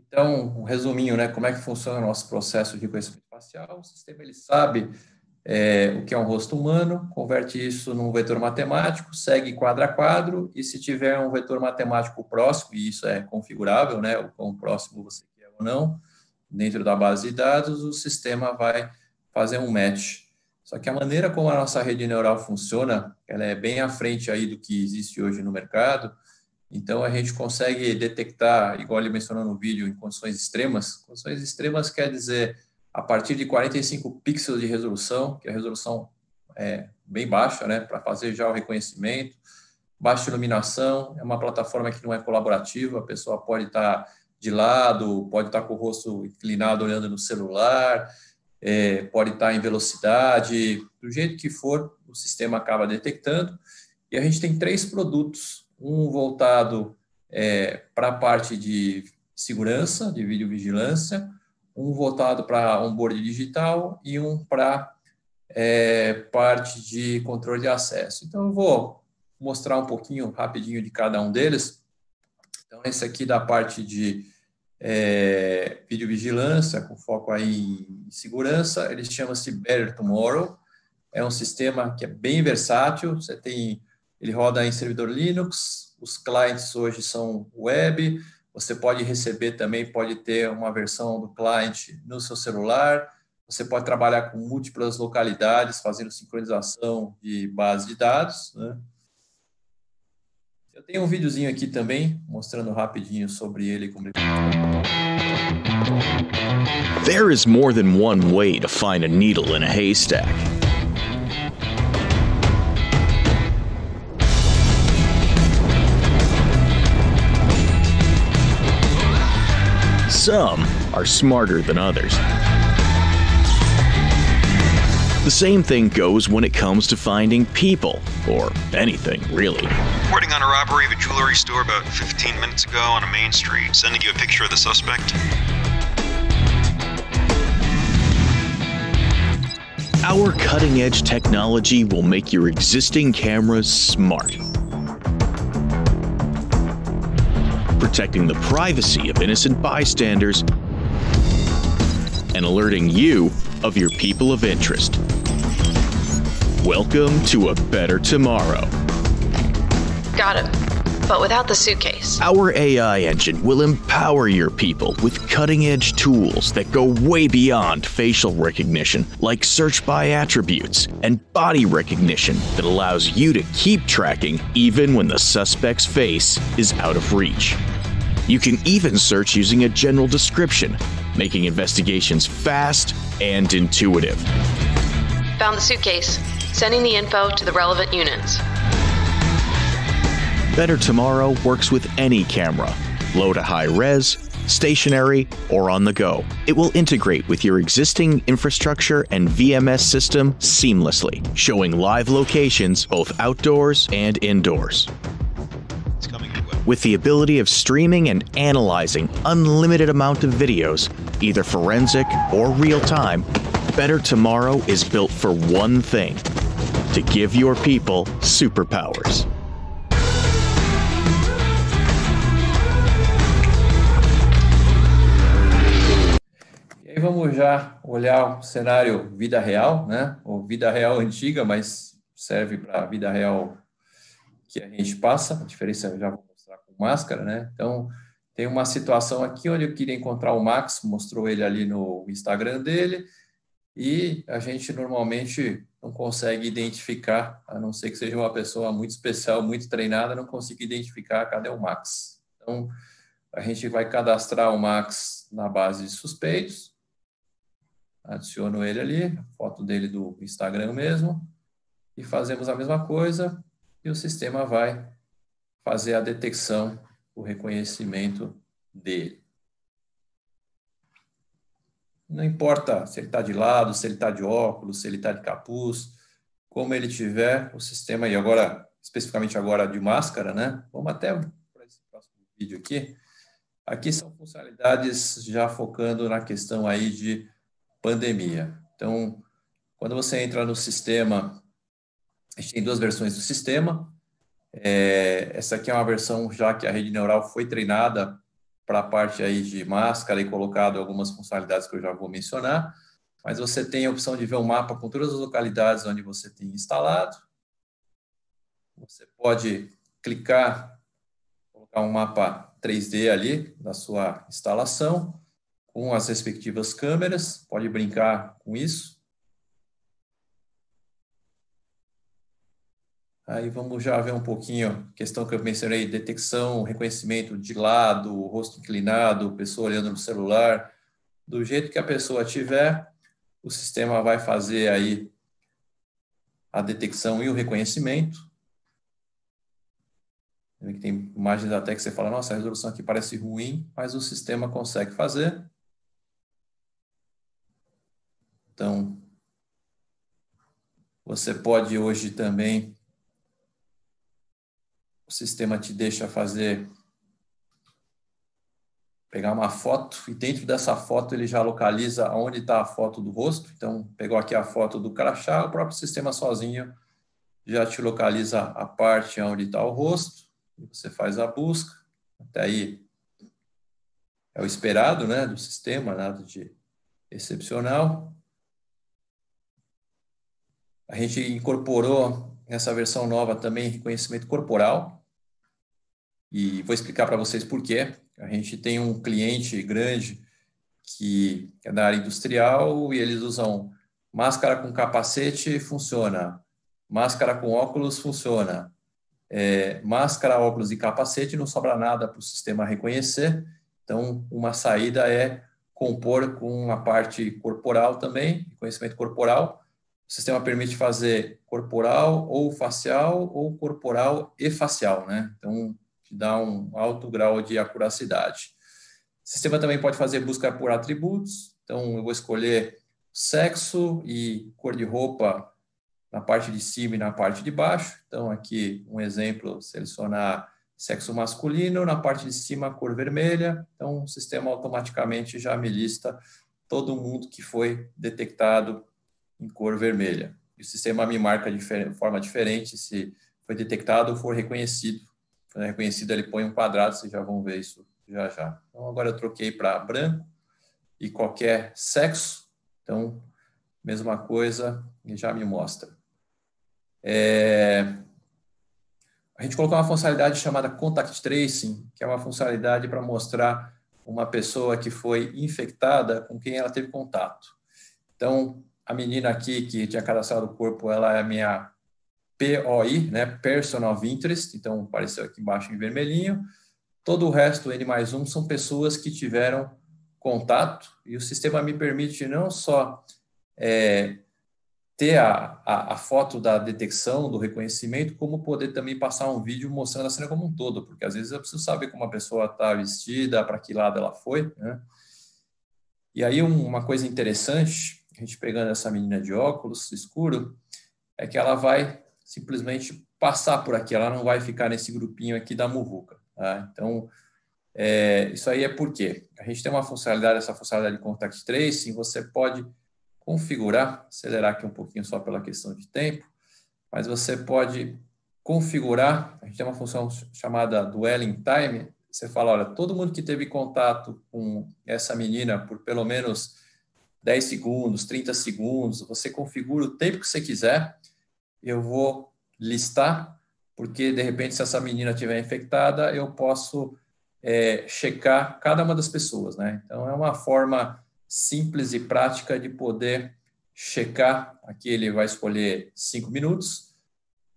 Então, um resuminho, né? Como é que funciona o nosso processo de reconhecimento facial? O sistema ele sabe é, o que é um rosto humano, converte isso num vetor matemático, segue quadro a quadro, e se tiver um vetor matemático próximo, e isso é configurável, né, o quão próximo você quer ou não, dentro da base de dados, o sistema vai fazer um match. Só que a maneira como a nossa rede neural funciona, ela é bem à frente aí do que existe hoje no mercado, então a gente consegue detectar, igual ele mencionou no vídeo, em condições extremas. Condições extremas quer dizer a partir de 45 pixels de resolução, que é a resolução é, bem baixa, né, para fazer já o reconhecimento, baixa iluminação, é uma plataforma que não é colaborativa, a pessoa pode estar tá de lado, pode estar tá com o rosto inclinado olhando no celular, é, pode estar tá em velocidade, do jeito que for, o sistema acaba detectando. E a gente tem três produtos, um voltado é, para a parte de segurança, de videovigilância, um voltado para onboard digital e um para é, parte de controle de acesso. Então, eu vou mostrar um pouquinho rapidinho de cada um deles. Então, esse aqui da parte de é, videovigilância, com foco aí em segurança, ele chama-se Better Tomorrow. É um sistema que é bem versátil, você tem, ele roda em servidor Linux, os clientes hoje são web, você pode receber também, pode ter uma versão do client no seu celular. Você pode trabalhar com múltiplas localidades, fazendo sincronização de base de dados. Né? Eu tenho um videozinho aqui também, mostrando rapidinho sobre ele. Como... There is more than one way to find a needle in a haystack. some are smarter than others. The same thing goes when it comes to finding people, or anything really. Reporting on a robbery of a jewelry store about 15 minutes ago on a main street, sending you a picture of the suspect. Our cutting edge technology will make your existing cameras smart protecting the privacy of innocent bystanders and alerting you of your people of interest. Welcome to a better tomorrow. Got it. But without the suitcase. Our AI engine will empower your people with cutting edge tools that go way beyond facial recognition, like search by attributes and body recognition that allows you to keep tracking even when the suspect's face is out of reach. You can even search using a general description, making investigations fast and intuitive. Found the suitcase. Sending the info to the relevant units. Better Tomorrow works with any camera, low to high res, stationary, or on the go. It will integrate with your existing infrastructure and VMS system seamlessly, showing live locations both outdoors and indoors with the ability of streaming and analyzing unlimited amount of videos, either forensic or real time, Better Tomorrow is built for one thing to give your people superpowers. E vamos já olhar o cenário vida real, né? Ou vida real antiga, mas serve para a vida real que a gente passa. A diferença já vou máscara, né? Então, tem uma situação aqui onde eu queria encontrar o Max, mostrou ele ali no Instagram dele, e a gente normalmente não consegue identificar, a não ser que seja uma pessoa muito especial, muito treinada, não consigo identificar cadê o Max. Então, a gente vai cadastrar o Max na base de suspeitos, adiciono ele ali, foto dele do Instagram mesmo, e fazemos a mesma coisa, e o sistema vai fazer a detecção, o reconhecimento dele. Não importa se ele está de lado, se ele está de óculos, se ele está de capuz, como ele tiver, o sistema, e agora, especificamente agora de máscara, né? Vamos até para esse próximo vídeo aqui. Aqui são funcionalidades já focando na questão aí de pandemia. Então, quando você entra no sistema, a gente tem duas versões do sistema, é, essa aqui é uma versão já que a rede neural foi treinada para a parte aí de máscara e colocado algumas funcionalidades que eu já vou mencionar, mas você tem a opção de ver um mapa com todas as localidades onde você tem instalado. Você pode clicar, colocar um mapa 3D ali da sua instalação com as respectivas câmeras, pode brincar com isso. Aí vamos já ver um pouquinho questão que eu mencionei: detecção, reconhecimento de lado, rosto inclinado, pessoa olhando no celular. Do jeito que a pessoa tiver, o sistema vai fazer aí a detecção e o reconhecimento. Tem imagens até que você fala, nossa, a resolução aqui parece ruim, mas o sistema consegue fazer. Então, você pode hoje também sistema te deixa fazer pegar uma foto e dentro dessa foto ele já localiza onde está a foto do rosto. Então, pegou aqui a foto do crachá, o próprio sistema sozinho já te localiza a parte onde está o rosto. Você faz a busca. Até aí é o esperado né, do sistema, nada de excepcional. A gente incorporou nessa versão nova também reconhecimento corporal. E vou explicar para vocês por quê. A gente tem um cliente grande que é da área industrial e eles usam máscara com capacete, funciona. Máscara com óculos, funciona. É, máscara, óculos e capacete, não sobra nada para o sistema reconhecer. Então, uma saída é compor com a parte corporal também, conhecimento corporal. O sistema permite fazer corporal ou facial ou corporal e facial, né? Então, que dá um alto grau de acuracidade. O sistema também pode fazer busca por atributos, então eu vou escolher sexo e cor de roupa na parte de cima e na parte de baixo. Então, aqui um exemplo, selecionar sexo masculino, na parte de cima cor vermelha. Então, o sistema automaticamente já me lista todo mundo que foi detectado em cor vermelha. E o sistema me marca de forma diferente se foi detectado ou for reconhecido quando é reconhecido, ele põe um quadrado, vocês já vão ver isso já já. Então, agora eu troquei para branco e qualquer sexo. Então, mesma coisa, e já me mostra. É... A gente colocou uma funcionalidade chamada Contact Tracing, que é uma funcionalidade para mostrar uma pessoa que foi infectada com quem ela teve contato. Então, a menina aqui que tinha cadastrado o corpo, ela é a minha POI, né, Person of Interest, então apareceu aqui embaixo em vermelhinho. Todo o resto, N mais 1, são pessoas que tiveram contato e o sistema me permite não só é, ter a, a, a, foto da detecção, do reconhecimento, como poder também passar um vídeo mostrando a cena como um todo, porque às vezes eu preciso saber como a pessoa está vestida, para que lado ela foi. Né? E aí um, uma coisa interessante, a gente pegando essa menina de óculos escuro, é que ela vai simplesmente passar por aqui, ela não vai ficar nesse grupinho aqui da muvuca. Tá? Então, é, isso aí é porque a gente tem uma funcionalidade, essa funcionalidade de contact tracing, você pode configurar, acelerar aqui um pouquinho só pela questão de tempo, mas você pode configurar, a gente tem uma função chamada dwelling time, você fala, olha, todo mundo que teve contato com essa menina por pelo menos 10 segundos, 30 segundos, você configura o tempo que você quiser, eu vou listar, porque de repente, se essa menina estiver infectada, eu posso é, checar cada uma das pessoas, né? Então, é uma forma simples e prática de poder checar. Aqui ele vai escolher cinco minutos,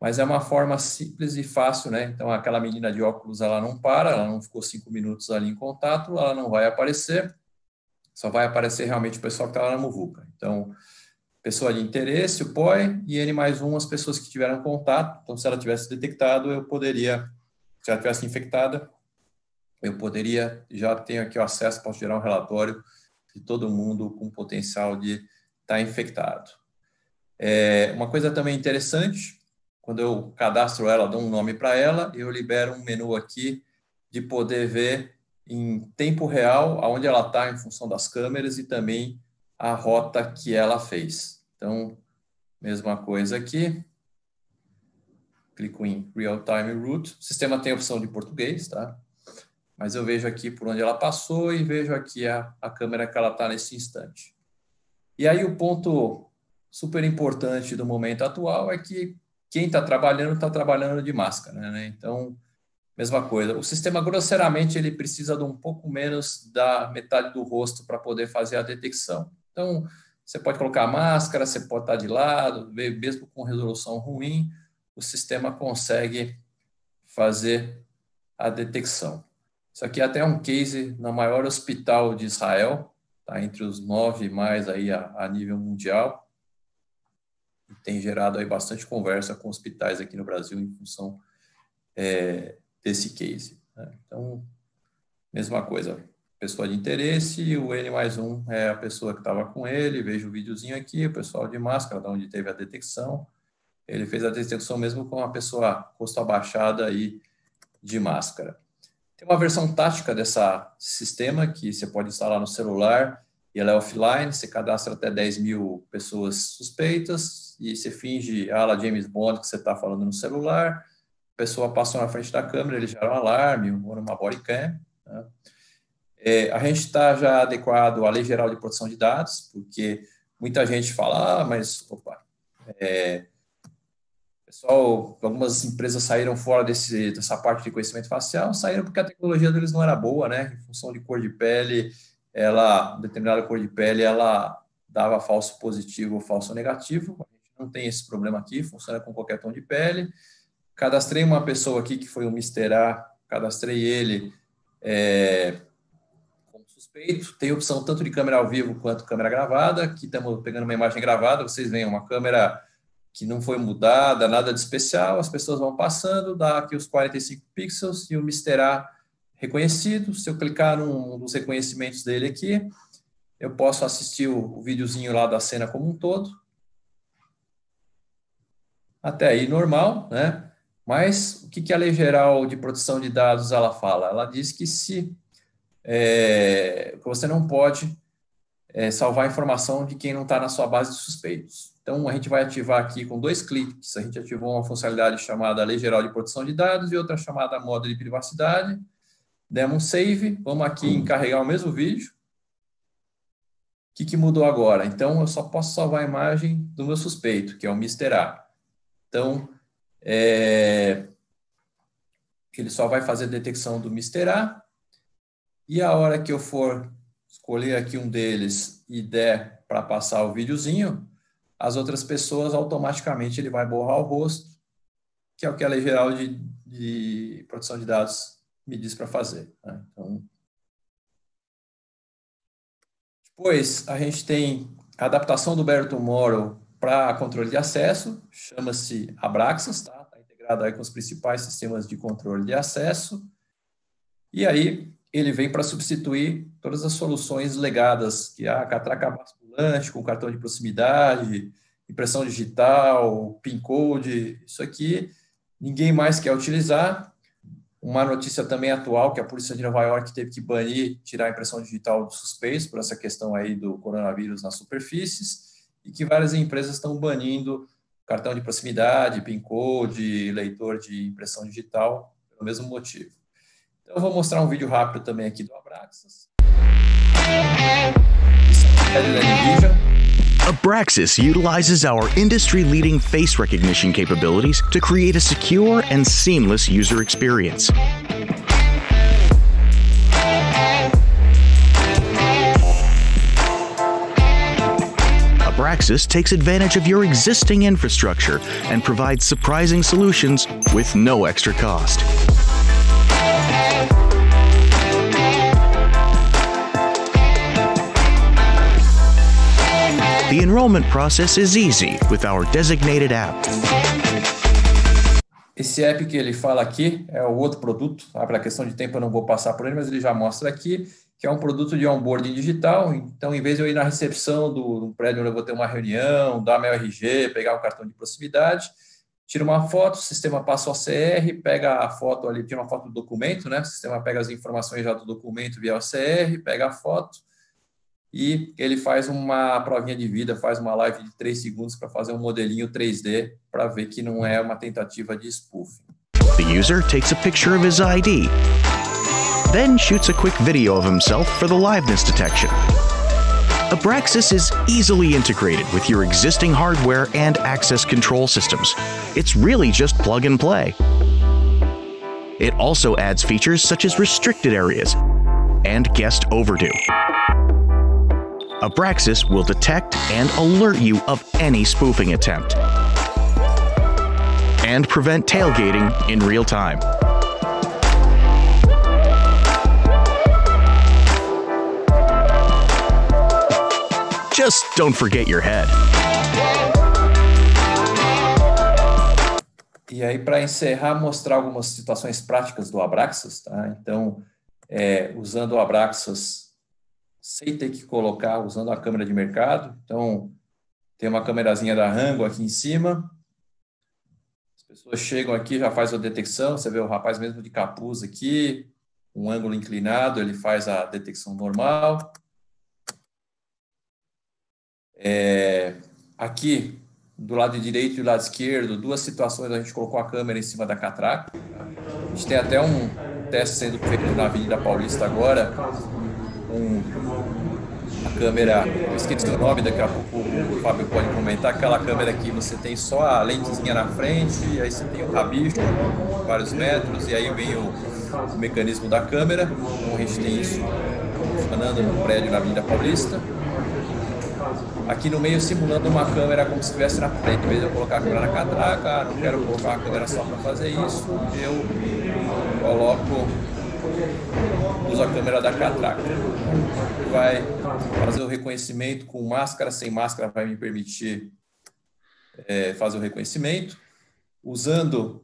mas é uma forma simples e fácil, né? Então, aquela menina de óculos, ela não para, ela não ficou cinco minutos ali em contato, ela não vai aparecer, só vai aparecer realmente o pessoal que está lá na Muvuca. Então, pessoa de interesse, o POI, e N mais um, as pessoas que tiveram contato. Então, se ela tivesse detectado, eu poderia, se ela tivesse infectada, eu poderia, já tenho aqui o acesso, posso gerar um relatório de todo mundo com potencial de estar tá infectado. É, uma coisa também interessante, quando eu cadastro ela, dou um nome para ela, eu libero um menu aqui de poder ver em tempo real aonde ela está em função das câmeras e também a rota que ela fez. Então, mesma coisa aqui. Clico em Real Time Root. O sistema tem a opção de português, tá? Mas eu vejo aqui por onde ela passou e vejo aqui a, a câmera que ela está nesse instante. E aí o ponto super importante do momento atual é que quem está trabalhando está trabalhando de máscara, né? Então, mesma coisa. O sistema grosseiramente ele precisa de um pouco menos da metade do rosto para poder fazer a detecção. Então, você pode colocar máscara, você pode estar de lado, mesmo com resolução ruim, o sistema consegue fazer a detecção. Isso aqui é até um case na maior hospital de Israel, tá entre os nove mais aí a, a nível mundial, e tem gerado aí bastante conversa com hospitais aqui no Brasil em função é, desse case. Né? Então, mesma coisa pessoa de interesse, o N mais um é a pessoa que estava com ele, vejo o videozinho aqui, o pessoal de máscara, de onde teve a detecção. Ele fez a detecção mesmo com a pessoa rosto abaixada aí de máscara. Tem uma versão tática dessa sistema que você pode instalar no celular e ela é offline, você cadastra até 10 mil pessoas suspeitas e você finge a ah, ala James Bond que você está falando no celular, a pessoa passa na frente da câmera, ele gera um alarme, uma numa bodycam, né? É, a gente está já adequado à Lei Geral de Proteção de Dados, porque muita gente fala, ah, mas, opa, é, pessoal, algumas empresas saíram fora desse, dessa parte de conhecimento facial, saíram porque a tecnologia deles não era boa, né? Em função de cor de pele, ela, determinada cor de pele, ela dava falso positivo ou falso negativo. A gente não tem esse problema aqui, funciona com qualquer tom de pele. Cadastrei uma pessoa aqui que foi um Misterá A, cadastrei ele, é, feito. Tem opção tanto de câmera ao vivo quanto câmera gravada. Aqui estamos pegando uma imagem gravada, vocês veem uma câmera que não foi mudada, nada de especial, as pessoas vão passando, dá aqui os 45 pixels e o Mister A reconhecido. Se eu clicar num dos reconhecimentos dele aqui, eu posso assistir o, o videozinho lá da cena como um todo. Até aí normal, né? Mas o que, que a Lei Geral de Proteção de Dados ela fala? Ela diz que se é, você não pode é, salvar a informação de quem não está na sua base de suspeitos. Então, a gente vai ativar aqui com dois cliques, a gente ativou uma funcionalidade chamada Lei Geral de Proteção de Dados e outra chamada Modo de Privacidade. Demos um save, vamos aqui em carregar o mesmo vídeo. O que, que mudou agora? Então, eu só posso salvar a imagem do meu suspeito, que é o Mr. A. Então, é, ele só vai fazer a detecção do Mr. A e a hora que eu for escolher aqui um deles e der para passar o videozinho, as outras pessoas automaticamente ele vai borrar o rosto, que é o que a lei geral de, de proteção de dados me diz para fazer. Né? Então, depois a gente tem a adaptação do Bare Tomorrow para controle de acesso, chama-se Abraxas, está tá integrado aí com os principais sistemas de controle de acesso. E aí ele vem para substituir todas as soluções legadas, que é a catraca basculante, com cartão de proximidade, impressão digital, PIN code, isso aqui ninguém mais quer utilizar. Uma notícia também atual que a polícia de Nova York teve que banir, tirar a impressão digital dos suspeitos por essa questão aí do coronavírus nas superfícies e que várias empresas estão banindo cartão de proximidade, PIN code, leitor de impressão digital pelo mesmo motivo. Então, eu vou mostrar um vídeo rápido também aqui do Abraxas. Abraxas utilizes our industry leading face recognition capabilities to create a secure and seamless user experience. Abraxas takes advantage of your existing infrastructure and provides surprising solutions with no extra cost. The enrollment process is easy with our designated app. Esse app que ele fala aqui é o outro produto, tá? Para para questão de tempo eu não vou passar por ele, mas ele já mostra aqui que é um produto de onboarding digital. Então, em vez de eu ir na recepção do, do prédio onde eu vou ter uma reunião, dar meu RG, pegar o cartão de proximidade, tira uma foto, o sistema passa o OCR, pega a foto ali, tira uma foto do documento, né? O sistema pega as informações já do documento via OCR, pega a foto, e ele faz uma provinha de vida, faz uma live de 3 segundos para fazer um modelinho 3D para ver que não é uma tentativa de spoof. The user takes a picture of his ID, then shoots a quick video of himself for the liveness detection. Abraxas is easily integrated with your existing hardware and access control systems. It's really just plug and play. It also adds features such as restricted areas and guest overdue. Abraxas will detect and alert you of any spoofing attempt and prevent tailgating in real time. Just don't forget your head. E aí, para encerrar, mostrar algumas situações práticas do Abraxas, tá? Então, é, usando o Abraxas sem ter que colocar usando a câmera de mercado. Então, tem uma câmerazinha da Rango aqui em cima. As pessoas chegam aqui, já faz a detecção. Você vê o rapaz mesmo de capuz aqui, um ângulo inclinado, ele faz a detecção normal. É, aqui, do lado direito e do lado esquerdo, duas situações a gente colocou a câmera em cima da catraca. A gente tem até um teste sendo feito na Avenida Paulista agora, com uma câmera, eu esqueci o nome, daqui a pouco o Fábio pode comentar, aquela câmera que você tem só a lentezinha na frente, e aí você tem o rabicho, vários metros, e aí vem o, o mecanismo da câmera, como a gente tem isso funcionando no prédio na Avenida Paulista. Aqui no meio simulando uma câmera como se estivesse na frente, em vez de eu colocar a câmera na catraca, ah, não quero colocar a câmera só para fazer isso, eu coloco usa a câmera da catraca. Vai fazer o reconhecimento com máscara, sem máscara vai me permitir é, fazer o reconhecimento. Usando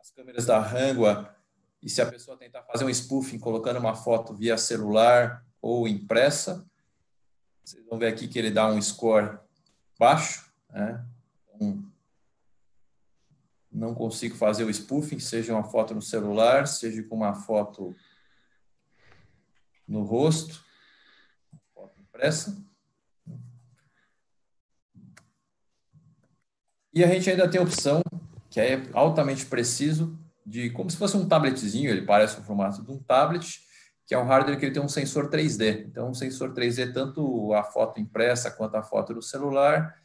as câmeras da Rangua, e se a pessoa tentar fazer um spoofing colocando uma foto via celular ou impressa, vocês vão ver aqui que ele dá um score baixo, né? um então, não consigo fazer o spoofing, seja uma foto no celular, seja com uma foto no rosto, foto impressa. E a gente ainda tem a opção, que é altamente preciso, de como se fosse um tabletzinho, ele parece o formato de um tablet, que é um hardware que ele tem um sensor 3D. Então, um sensor 3D, tanto a foto impressa quanto a foto no celular,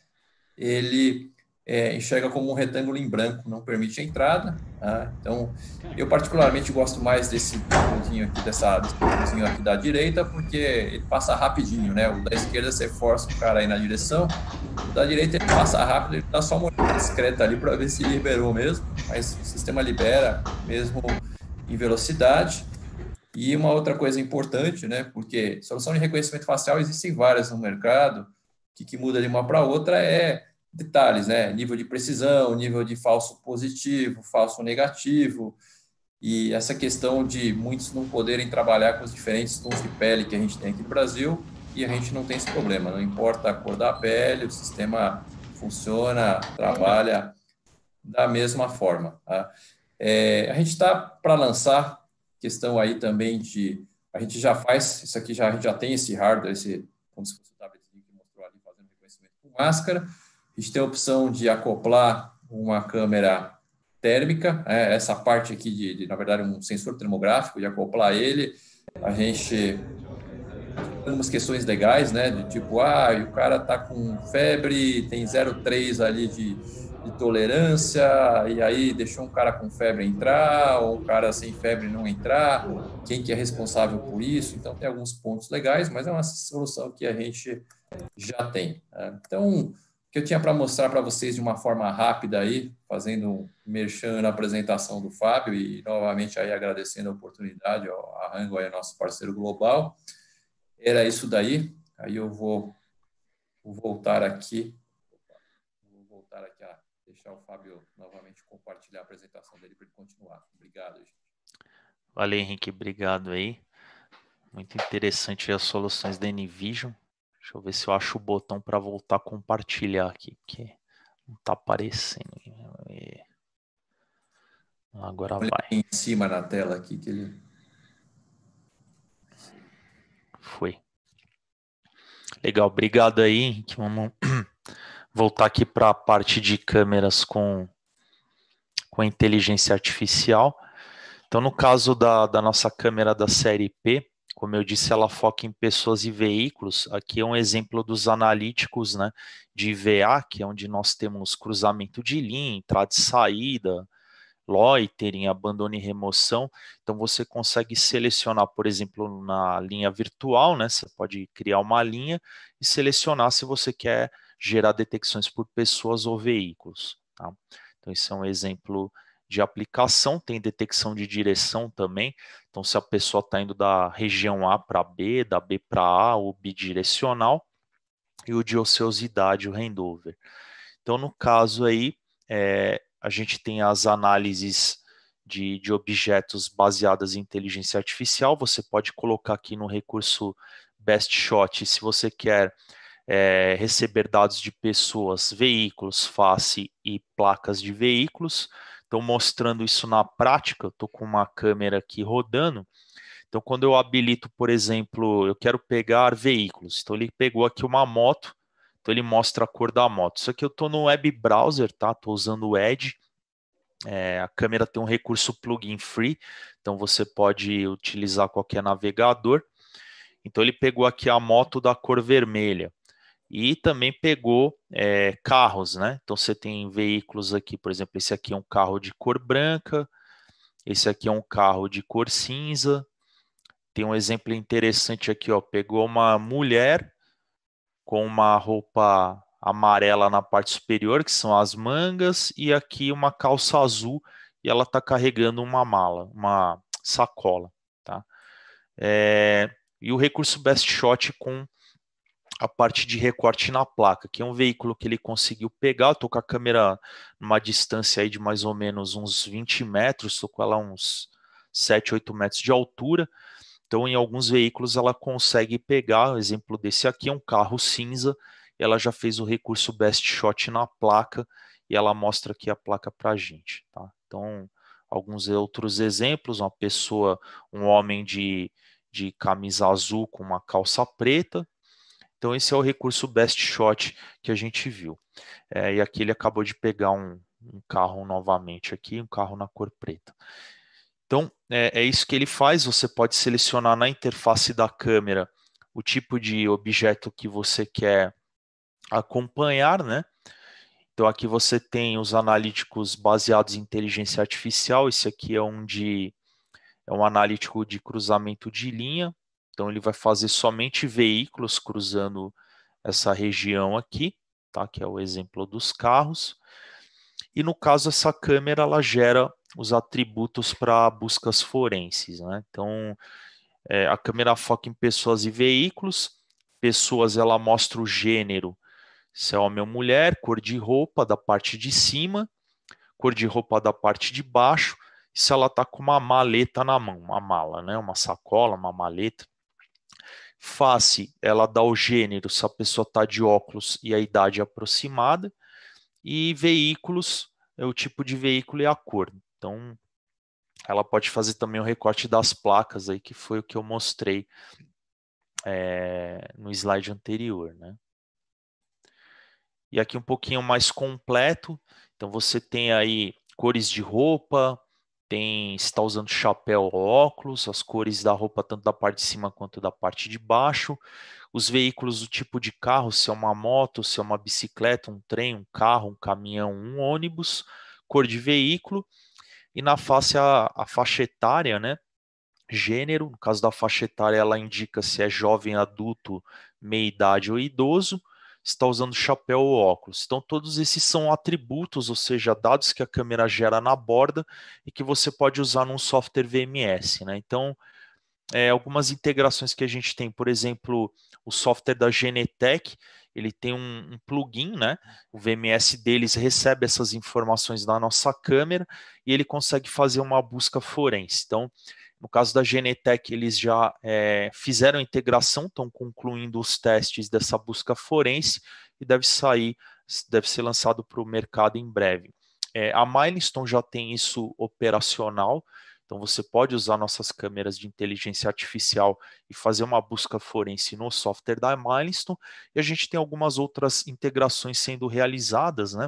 ele é, enxerga como um retângulo em branco, não permite a entrada. Tá? Então, eu particularmente gosto mais desse pontinho aqui, dessa, desse pontinho aqui da direita, porque ele passa rapidinho, né? O da esquerda você força o cara aí na direção, o da direita ele passa rápido, ele dá só uma discreta ali para ver se liberou mesmo, mas o sistema libera mesmo em velocidade. E uma outra coisa importante, né? Porque solução de reconhecimento facial existem várias no mercado, o que, que muda de uma para outra é detalhes, né? Nível de precisão, nível de falso positivo, falso negativo, e essa questão de muitos não poderem trabalhar com os diferentes tons de pele que a gente tem aqui no Brasil, e a gente não tem esse problema, não importa a cor da pele, o sistema funciona, trabalha da mesma forma. Tá? É, a gente está para lançar questão aí também de. A gente já faz, isso aqui já, a gente já tem esse hardware, esse, como se fosse o tablet que mostrou ali, fazendo reconhecimento com máscara a gente tem a opção de acoplar uma câmera térmica, é, essa parte aqui de, de, na verdade, um sensor termográfico, de acoplar ele. A gente algumas questões legais, né? de tipo, ah, o cara tá com febre, tem 0,3 ali de, de, tolerância, e aí deixou um cara com febre entrar, ou um cara sem febre não entrar, quem que é responsável por isso? Então tem alguns pontos legais, mas é uma solução que a gente já tem. Né? Então, que eu tinha para mostrar para vocês de uma forma rápida aí, fazendo um merchan na apresentação do Fábio e novamente aí agradecendo a oportunidade ao Rango aí, nosso parceiro global. Era isso daí. Aí eu vou, voltar aqui, vou voltar aqui a deixar o Fábio novamente compartilhar a apresentação dele para ele continuar. Obrigado, gente. Valeu, Henrique. Obrigado aí. Muito interessante as soluções da Nvision Deixa eu ver se eu acho o botão para voltar a compartilhar aqui, porque não está aparecendo. Agora Olha vai. Em cima na tela aqui que ele. Foi. Legal, obrigado aí, Vamos voltar aqui para a parte de câmeras com, com inteligência artificial. Então, no caso da, da nossa câmera da série P, como eu disse, ela foca em pessoas e veículos. Aqui é um exemplo dos analíticos né, de IVA, que é onde nós temos cruzamento de linha, entrada e saída, loitering, abandono e remoção. Então você consegue selecionar, por exemplo, na linha virtual, né? Você pode criar uma linha e selecionar se você quer gerar detecções por pessoas ou veículos. Tá? Então, isso é um exemplo de aplicação, tem detecção de direção também. Então, se a pessoa está indo da região A para B, da B para A, o bidirecional, e o de ociosidade, o handover. Então, no caso aí, é, a gente tem as análises de, de objetos baseadas em inteligência artificial. Você pode colocar aqui no recurso Best Shot, se você quer é, receber dados de pessoas, veículos, face e placas de veículos. Estou mostrando isso na prática, estou com uma câmera aqui rodando. Então, quando eu habilito, por exemplo, eu quero pegar veículos. Então, ele pegou aqui uma moto, então ele mostra a cor da moto. Só que eu estou no web browser, tá? Estou usando o Edge. É, a câmera tem um recurso plugin free, então você pode utilizar qualquer navegador. Então ele pegou aqui a moto da cor vermelha e também pegou é, carros, né? Então você tem veículos aqui, por exemplo, esse aqui é um carro de cor branca, esse aqui é um carro de cor cinza. Tem um exemplo interessante aqui, ó. Pegou uma mulher com uma roupa amarela na parte superior, que são as mangas, e aqui uma calça azul, e ela está carregando uma mala, uma sacola, tá? É, e o recurso Best Shot com a parte de recorte na placa, que é um veículo que ele conseguiu pegar. Estou com a câmera numa distância aí de mais ou menos uns 20 metros, estou com ela uns 7, 8 metros de altura. Então, em alguns veículos, ela consegue pegar. O exemplo desse aqui é um carro cinza. Ela já fez o recurso Best Shot na placa e ela mostra aqui a placa para a gente. Tá? Então, alguns outros exemplos: uma pessoa, um homem de, de camisa azul com uma calça preta, então, esse é o recurso best shot que a gente viu. É, e aqui ele acabou de pegar um, um, carro novamente aqui, um carro na cor preta. Então, é, é isso que ele faz. Você pode selecionar na interface da câmera o tipo de objeto que você quer acompanhar, né? Então aqui você tem os analíticos baseados em inteligência artificial, esse aqui é um de é um analítico de cruzamento de linha, então ele vai fazer somente veículos cruzando essa região aqui, tá? Que é o exemplo dos carros. E no caso essa câmera ela gera os atributos para buscas forenses, né? Então é, a câmera foca em pessoas e veículos. Pessoas ela mostra o gênero, se é homem ou mulher, cor de roupa da parte de cima, cor de roupa da parte de baixo. se ela está com uma maleta na mão, uma mala, né? Uma sacola, uma maleta Face, ela dá o gênero, se a pessoa está de óculos e a idade é aproximada. E veículos, é o tipo de veículo e a cor. Então, ela pode fazer também o recorte das placas aí, que foi o que eu mostrei é, no slide anterior, né? E aqui um pouquinho mais completo. Então, você tem aí cores de roupa, tem está usando chapéu, óculos, as cores da roupa tanto da parte de cima quanto da parte de baixo, os veículos, o tipo de carro, se é uma moto, se é uma bicicleta, um trem, um carro, um caminhão, um ônibus, cor de veículo e na face a, a faixa etária, né? Gênero, no caso da faixa etária, ela indica se é jovem, adulto, meia idade ou idoso está usando chapéu ou óculos. Então, todos esses são atributos, ou seja, dados que a câmera gera na borda e que você pode usar num software VMS. Né? Então, é, algumas integrações que a gente tem, por exemplo, o software da Genetec, ele tem um, um, plugin, né? O VMS deles recebe essas informações da nossa câmera e ele consegue fazer uma busca forense. Então, no caso da Genetec, eles já é, fizeram a integração, estão concluindo os testes dessa busca forense e deve sair, deve ser lançado para o mercado em breve. É, a Milestone já tem isso operacional, então você pode usar nossas câmeras de inteligência artificial e fazer uma busca forense no software da Milestone, e a gente tem algumas outras integrações sendo realizadas, né?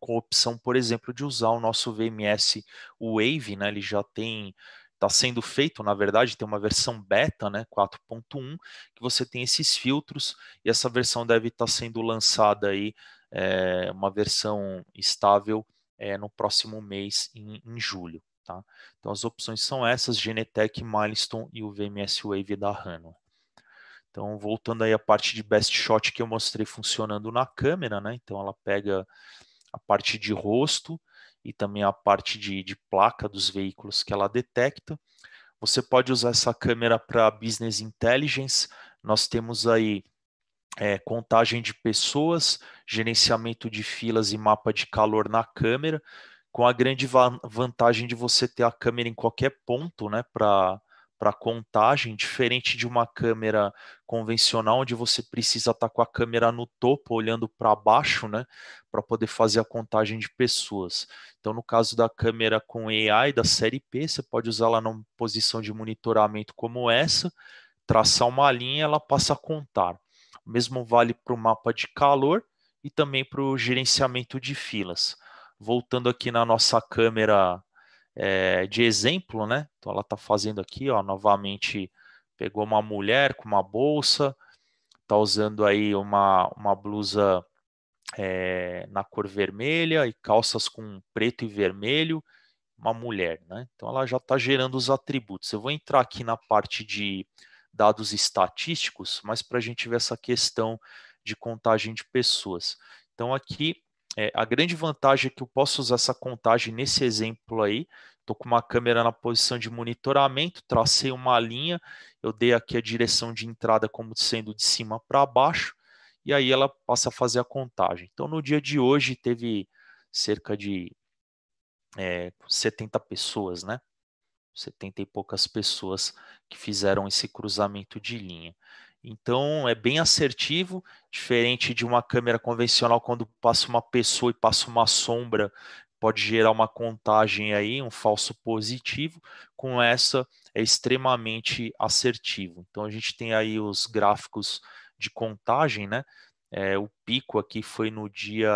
Com a opção, por exemplo, de usar o nosso VMS Wave, né? Ele já tem está sendo feito, na verdade, tem uma versão beta, né, 4.1, que você tem esses filtros e essa versão deve estar tá sendo lançada aí, é, uma versão estável é, no próximo mês, em, em julho. Tá? Então as opções são essas, Genetec, Milestone e o VMS Wave da Hano Então voltando aí à parte de best shot que eu mostrei funcionando na câmera, né? Então ela pega a parte de rosto, e também a parte de, de placa dos veículos que ela detecta. Você pode usar essa câmera para business intelligence. Nós temos aí é, contagem de pessoas, gerenciamento de filas e mapa de calor na câmera, com a grande va vantagem de você ter a câmera em qualquer ponto, né, para para contagem, diferente de uma câmera convencional, onde você precisa estar tá com a câmera no topo, olhando para baixo, né, para poder fazer a contagem de pessoas. Então, no caso da câmera com AI da série P, você pode usar ela numa posição de monitoramento como essa, traçar uma linha, ela passa a contar. O mesmo vale para o mapa de calor e também para o gerenciamento de filas. Voltando aqui na nossa câmera é, de exemplo, né? Então ela está fazendo aqui, ó, novamente pegou uma mulher com uma bolsa, está usando aí uma, uma blusa é, na cor vermelha e calças com preto e vermelho, uma mulher, né? Então ela já está gerando os atributos. Eu vou entrar aqui na parte de dados estatísticos, mas para a gente ver essa questão de contagem de pessoas. Então aqui é, a grande vantagem é que eu posso usar essa contagem nesse exemplo aí. Estou com uma câmera na posição de monitoramento, tracei uma linha, eu dei aqui a direção de entrada como sendo de cima para baixo, e aí ela passa a fazer a contagem. Então, no dia de hoje, teve cerca de é, 70 pessoas, né? 70 e poucas pessoas que fizeram esse cruzamento de linha. Então é bem assertivo, diferente de uma câmera convencional quando passa uma pessoa e passa uma sombra, pode gerar uma contagem aí, um falso positivo. Com essa é extremamente assertivo. Então a gente tem aí os gráficos de contagem, né? É, o pico aqui foi no dia.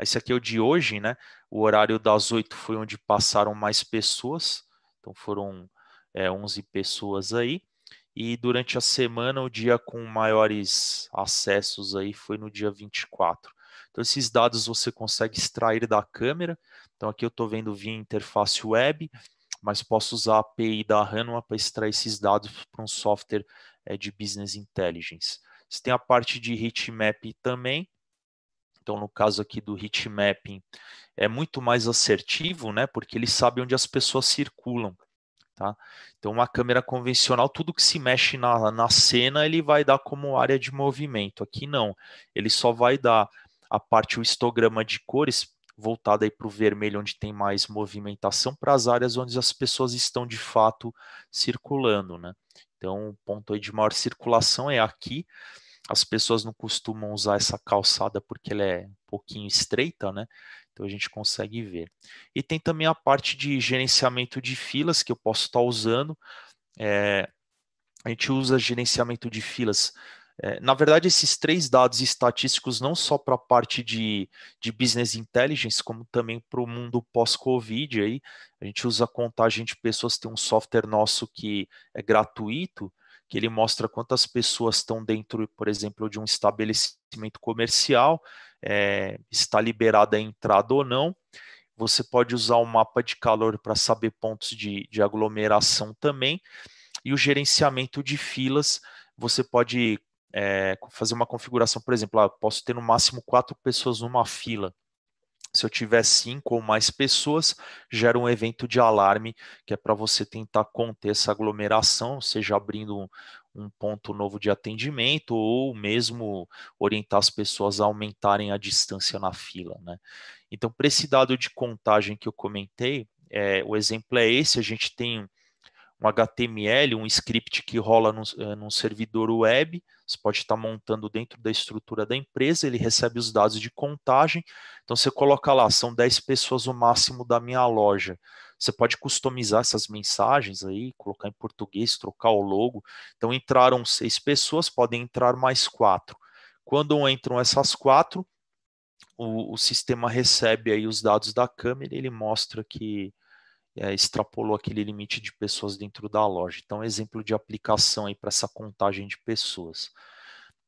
Esse aqui é o de hoje, né? O horário das oito foi onde passaram mais pessoas, então foram é, pessoas aí. E durante a semana, o dia com maiores acessos aí foi no dia 24. Então, esses dados você consegue extrair da câmera. Então, aqui eu estou vendo via interface web, mas posso usar a API da Hanuma para extrair esses dados para um software é, de business intelligence. Você tem a parte de heatmap também. Então, no caso aqui do heat mapping, é muito mais assertivo, né? Porque ele sabe onde as pessoas circulam. Tá? Então, uma câmera convencional, tudo que se mexe na, na cena, ele vai dar como área de movimento. Aqui não, ele só vai dar a parte, o histograma de cores, voltada para o vermelho, onde tem mais movimentação, para as áreas onde as pessoas estão de fato circulando. Né? Então, o ponto de maior circulação é aqui. As pessoas não costumam usar essa calçada porque ela é um pouquinho estreita, né? Então a gente consegue ver. E tem também a parte de gerenciamento de filas que eu posso estar usando. É, a gente usa gerenciamento de filas. É, na verdade, esses três dados estatísticos, não só para a parte de, de business intelligence, como também para o mundo pós-Covid. Aí, a gente usa contagem de pessoas, tem um software nosso que é gratuito, que ele mostra quantas pessoas estão dentro, por exemplo, de um estabelecimento comercial é, está liberada a entrada ou não. Você pode usar o mapa de calor para saber pontos de, de aglomeração também. E o gerenciamento de filas, você pode é, fazer uma configuração, por exemplo, ah, posso ter no máximo quatro pessoas numa fila. Se eu tiver cinco ou mais pessoas, gera um evento de alarme, que é para você tentar conter essa aglomeração, seja abrindo um um ponto novo de atendimento ou mesmo orientar as pessoas a aumentarem a distância na fila, né? Então, para esse dado de contagem que eu comentei, é, o exemplo é esse, a gente tem um HTML, um script que rola num, eh, num servidor web, você pode estar tá montando dentro da estrutura da empresa, ele recebe os dados de contagem, então você coloca lá, são 10 pessoas o máximo da minha loja. Você pode customizar essas mensagens aí, colocar em português, trocar o logo. Então entraram seis pessoas, podem entrar mais quatro. Quando entram essas quatro, o, o sistema recebe aí os dados da câmera, ele mostra que é, extrapolou aquele limite de pessoas dentro da loja. Então, exemplo de aplicação aí para essa contagem de pessoas.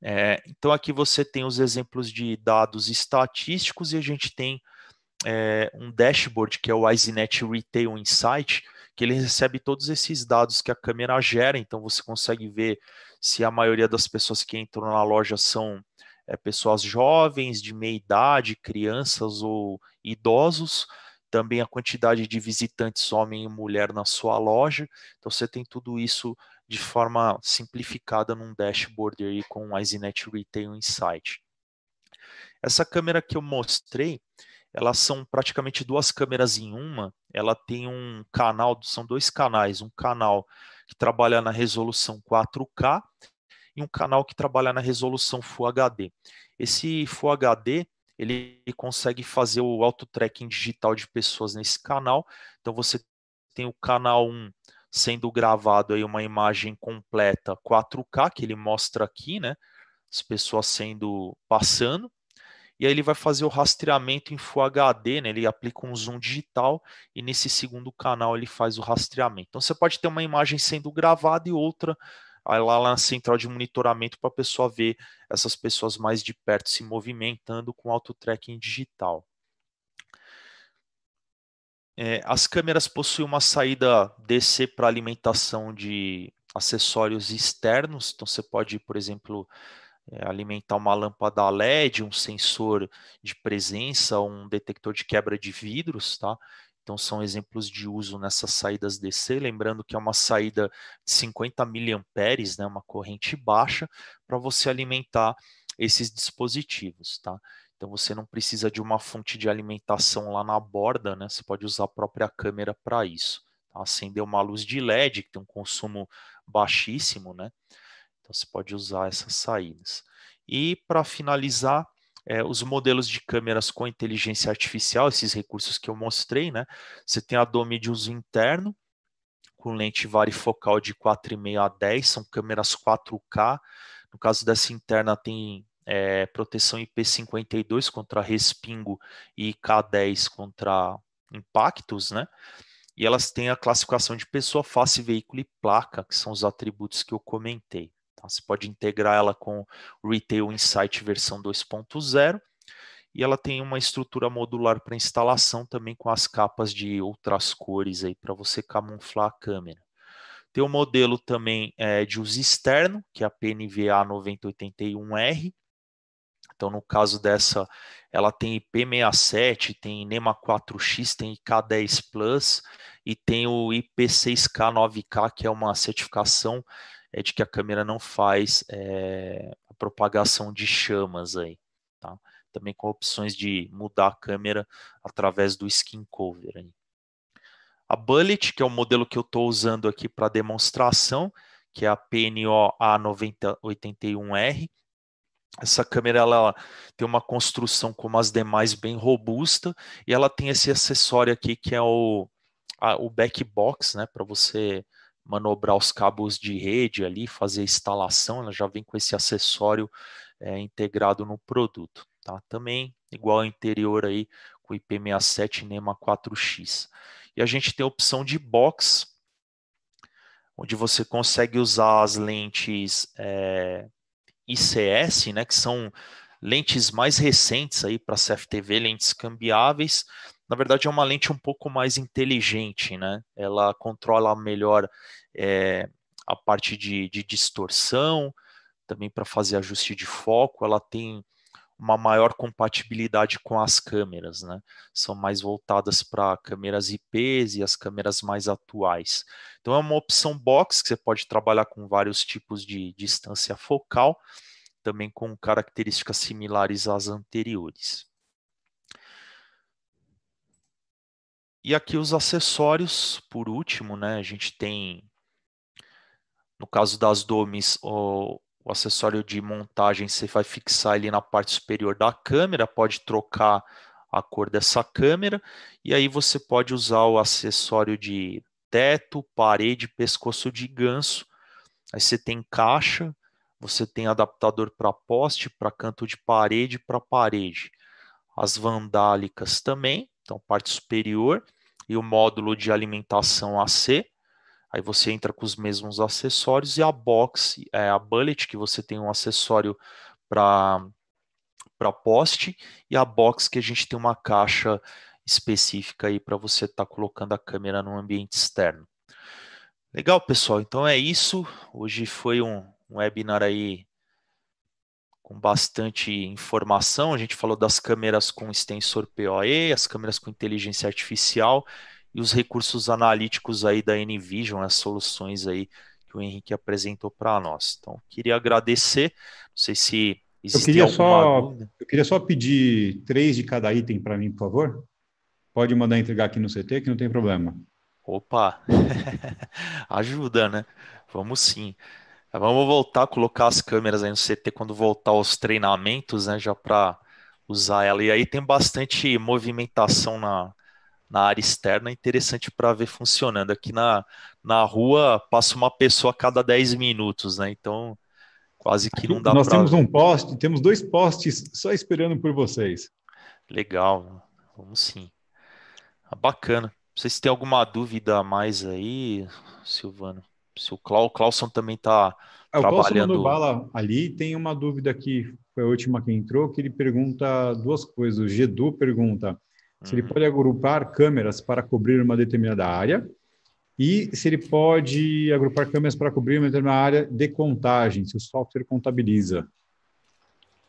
É, então, aqui você tem os exemplos de dados estatísticos e a gente tem é, um dashboard que é o Izinet Retail Insight, que ele recebe todos esses dados que a câmera gera, então você consegue ver se a maioria das pessoas que entram na loja são é, pessoas jovens, de meia idade, crianças ou idosos, também a quantidade de visitantes homem e mulher na sua loja. Então você tem tudo isso de forma simplificada num dashboard aí com o Izinet Retail Insight. Essa câmera que eu mostrei, elas são praticamente duas câmeras em uma. Ela tem um canal, são dois canais, um canal que trabalha na resolução 4K e um canal que trabalha na resolução Full HD. Esse Full HD ele consegue fazer o auto-tracking digital de pessoas nesse canal. Então você tem o canal 1 sendo gravado aí uma imagem completa 4K que ele mostra aqui, né? As pessoas sendo passando e aí ele vai fazer o rastreamento em Full HD, né? ele aplica um zoom digital e nesse segundo canal ele faz o rastreamento. Então você pode ter uma imagem sendo gravada e outra lá na central de monitoramento para a pessoa ver essas pessoas mais de perto se movimentando com auto-tracking digital. É, as câmeras possuem uma saída DC para alimentação de acessórios externos, então você pode, por exemplo, é, alimentar uma lâmpada LED, um sensor de presença, um detector de quebra de vidros, tá? Então são exemplos de uso nessas saídas DC, lembrando que é uma saída de 50 miliamperes, né, uma corrente baixa, para você alimentar esses dispositivos, tá? Então você não precisa de uma fonte de alimentação lá na borda, né? Você pode usar a própria câmera para isso. Tá? Acender uma luz de LED que tem um consumo baixíssimo, né? Então, você pode usar essas saídas. E, para finalizar, é, os modelos de câmeras com inteligência artificial, esses recursos que eu mostrei, né? Você tem a Dome de uso interno, com lente varifocal de 4,5 a 10, são câmeras 4K. No caso dessa interna, tem é, proteção IP52 contra respingo e K10 contra impactos, né? E elas têm a classificação de pessoa, face, veículo e placa, que são os atributos que eu comentei. Você pode integrar ela com Retail Insight versão 2.0 e ela tem uma estrutura modular para instalação também com as capas de outras cores aí para você camuflar a câmera. Tem o um modelo também é, de uso externo, que é a PNVA 9081R. Então, no caso dessa, ela tem IP67, tem NEMA 4X, tem IK10 Plus e tem o IP6K9K, que é uma certificação é de que a câmera não faz é, a propagação de chamas aí, tá? Também com opções de mudar a câmera através do skin cover aí. A Bullet, que é o modelo que eu estou usando aqui para demonstração, que é a PNO A9081R, essa câmera ela tem uma construção como as demais bem robusta e ela tem esse acessório aqui que é o, a, o back box, né, para você manobrar os cabos de rede ali, fazer a instalação, ela já vem com esse acessório é, integrado no produto. Tá? Também igual ao interior aí com IP67 NEMA 4X. E a gente tem a opção de box, onde você consegue usar as lentes é, ICS, né, que são lentes mais recentes aí para CFTV, lentes cambiáveis, na verdade é uma lente um pouco mais inteligente, né? Ela controla melhor é, a parte de, de distorção, também para fazer ajuste de foco, ela tem uma maior compatibilidade com as câmeras, né? São mais voltadas para câmeras IPs e as câmeras mais atuais. Então é uma opção box que você pode trabalhar com vários tipos de distância focal, também com características similares às anteriores. E aqui os acessórios, por último, né? A gente tem, no caso das domes, o, o acessório de montagem, você vai fixar ele na parte superior da câmera, pode trocar a cor dessa câmera, e aí você pode usar o acessório de teto, parede, pescoço de ganso. Aí você tem caixa, você tem adaptador para poste, para canto de parede, para parede. As vandálicas também então parte superior, e o módulo de alimentação AC. Aí você entra com os mesmos acessórios e a box, é, a bullet, que você tem um acessório para para poste e a box que a gente tem uma caixa específica aí para você estar tá colocando a câmera no ambiente externo. Legal, pessoal. Então é isso. Hoje foi um, um webinar aí com bastante informação. A gente falou das câmeras com extensor PoE, as câmeras com inteligência artificial e os recursos analíticos aí da Nvision, as soluções aí que o Henrique apresentou para nós. Então, queria agradecer. Não sei se existe eu queria só, Eu queria só pedir três de cada item para mim, por favor. Pode mandar entregar aqui no CT, que não tem problema. Opa! Ajuda, né? Vamos sim. Ah, vamos voltar, colocar as câmeras aí no CT quando voltar aos treinamentos, né? Já para usar ela. E aí tem bastante movimentação na, na área externa, interessante para ver funcionando. Aqui na, na rua passa uma pessoa a cada 10 minutos, né? Então quase que não dá para. Nós pra... temos um poste, temos dois postes só esperando por vocês. Legal, vamos sim. Ah, bacana. Não sei se tem alguma dúvida a mais aí, Silvano se o Clau, Clauson também está é, trabalhando. O Bala ali tem uma dúvida que foi a última que entrou, que ele pergunta duas coisas. O Gedu pergunta uhum. se ele uhum. pode agrupar câmeras para cobrir uma determinada área e se ele pode agrupar câmeras para cobrir uma determinada área de contagem, se o software contabiliza.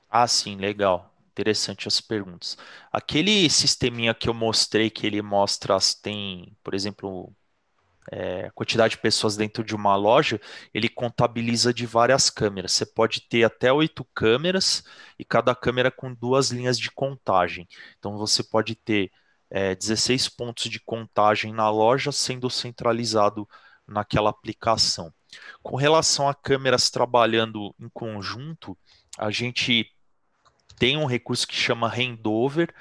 Ah, sim, legal. Interessante as perguntas. Aquele sisteminha que eu mostrei, que ele mostra, tem, por exemplo, é, quantidade de pessoas dentro de uma loja, ele contabiliza de várias câmeras. Você pode ter até oito câmeras e cada câmera com duas linhas de contagem. Então você pode ter é, 16 pontos de contagem na loja sendo centralizado naquela aplicação. Com relação a câmeras trabalhando em conjunto, a gente tem um recurso que chama handover,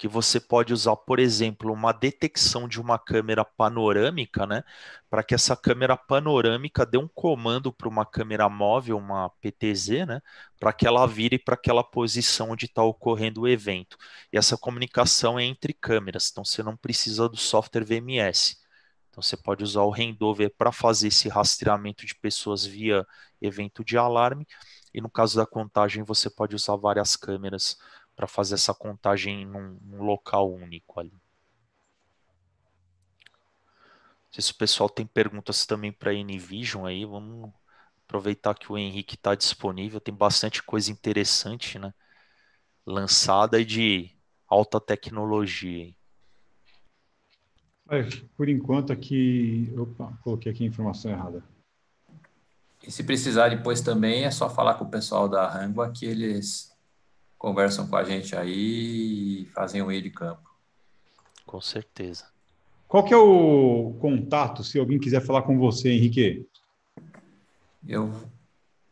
que você pode usar, por exemplo, uma detecção de uma câmera panorâmica, né? Para que essa câmera panorâmica dê um comando para uma câmera móvel, uma PTZ, né? Para que ela vire para aquela posição onde está ocorrendo o evento. E essa comunicação é entre câmeras, então você não precisa do software VMS. Então você pode usar o Rendover para fazer esse rastreamento de pessoas via evento de alarme. E no caso da contagem, você pode usar várias câmeras para fazer essa contagem num, num local único ali. Não sei se o pessoal tem perguntas também para a Nvision aí, vamos aproveitar que o Henrique está disponível, tem bastante coisa interessante, né? Lançada e de alta tecnologia. É, por enquanto aqui, opa, coloquei aqui a informação errada. E se precisar depois também, é só falar com o pessoal da Rangua que eles conversam com a gente aí e fazem o meio de campo. Com certeza. Qual que é o contato, se alguém quiser falar com você, Henrique? Eu,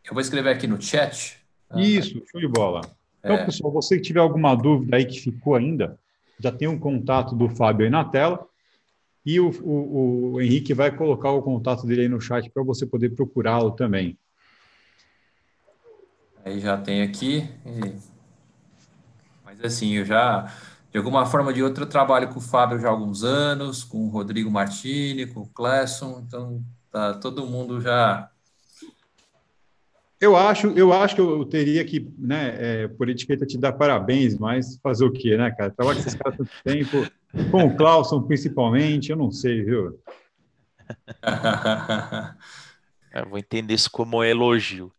eu vou escrever aqui no chat. Ah, Isso, show de bola. Então, é... pessoal, você que tiver alguma dúvida aí que ficou ainda, já tem um contato do Fábio aí na tela. E o, o, o Henrique vai colocar o contato dele aí no chat para você poder procurá-lo também. Aí já tem aqui. E assim, eu já, de alguma forma ou de outra, eu trabalho com o Fábio já há alguns anos, com o Rodrigo Martini, com o Clesson, então tá todo mundo já. Eu acho, eu acho que eu teria que, né, é, por etiqueta, te dar parabéns, mas fazer o quê, né, cara? Trabalho com esses caras tanto tempo, com o Clauson principalmente, eu não sei, viu? Eu vou entender isso como um elogio.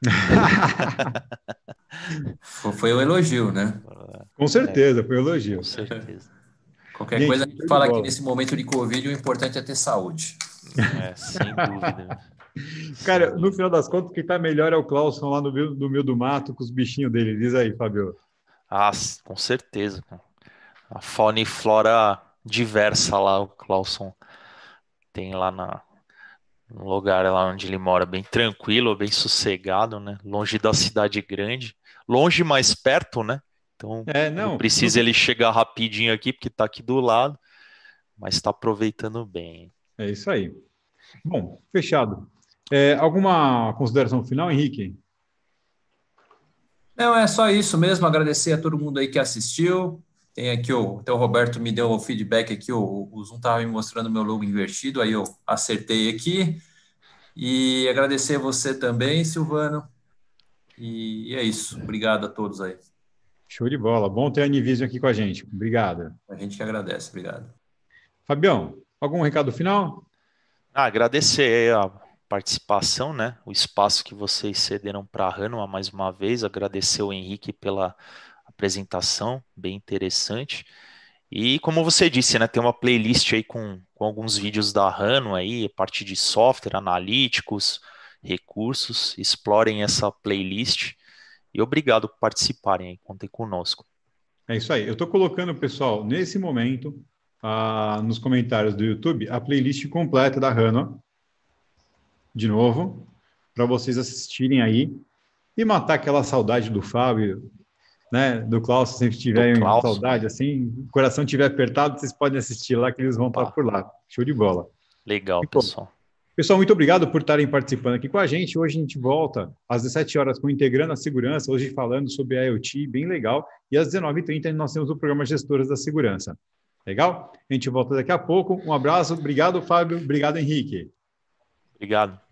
Foi um elogio, né? Com certeza, foi um elogio. Com certeza. Qualquer gente, coisa a gente fala aqui nesse momento de Covid, o importante é ter saúde. É, sem dúvida. Cara, no final das contas, quem está melhor é o Clauson lá no meio, no meio do mato com os bichinhos dele. Diz aí, Fabio. Ah, com certeza. A fauna e flora diversa lá, o Clauson tem lá na, no lugar lá onde ele mora, bem tranquilo, bem sossegado, né? Longe da cidade grande. Longe, mais perto, né? Então, é, não, precisa ele chegar rapidinho aqui, porque está aqui do lado, mas está aproveitando bem. É isso aí. Bom, fechado. É, alguma consideração final, Henrique? Não, é só isso mesmo. Agradecer a todo mundo aí que assistiu. Tem aqui o, até o Roberto me deu o feedback aqui. O, o Zoom estava me mostrando meu logo invertido, aí eu acertei aqui. E agradecer você também, Silvano. E, e é isso. Obrigado a todos aí. Show de bola. Bom ter a Anivision aqui com a gente. Obrigado. A gente que agradece. Obrigado. Fabião, algum recado final? Ah, agradecer a participação, né? O espaço que vocês cederam para a Hanuma mais uma vez. Agradecer o Henrique pela apresentação, bem interessante. E como você disse, né, tem uma playlist aí com, com alguns vídeos da Rano aí, parte de software, analíticos, recursos. Explorem essa playlist. E obrigado por participarem aí, contem conosco. É isso aí. Eu estou colocando, pessoal, nesse momento, ah, nos comentários do YouTube, a playlist completa da Hannah. De novo, para vocês assistirem aí e matar aquela saudade do Fábio, né? Do Klaus, se sempre tiverem saudade, assim, o coração estiver apertado, vocês podem assistir lá que eles vão estar tá. por lá. Show de bola. Legal, e, pessoal. Pessoal, muito obrigado por estarem participando aqui com a gente. Hoje a gente volta às 17 horas com Integrando a Segurança, hoje falando sobre a IoT, bem legal. E às 19h30 nós temos o programa Gestoras da Segurança. Legal? A gente volta daqui a pouco. Um abraço, obrigado, Fábio. Obrigado, Henrique. Obrigado.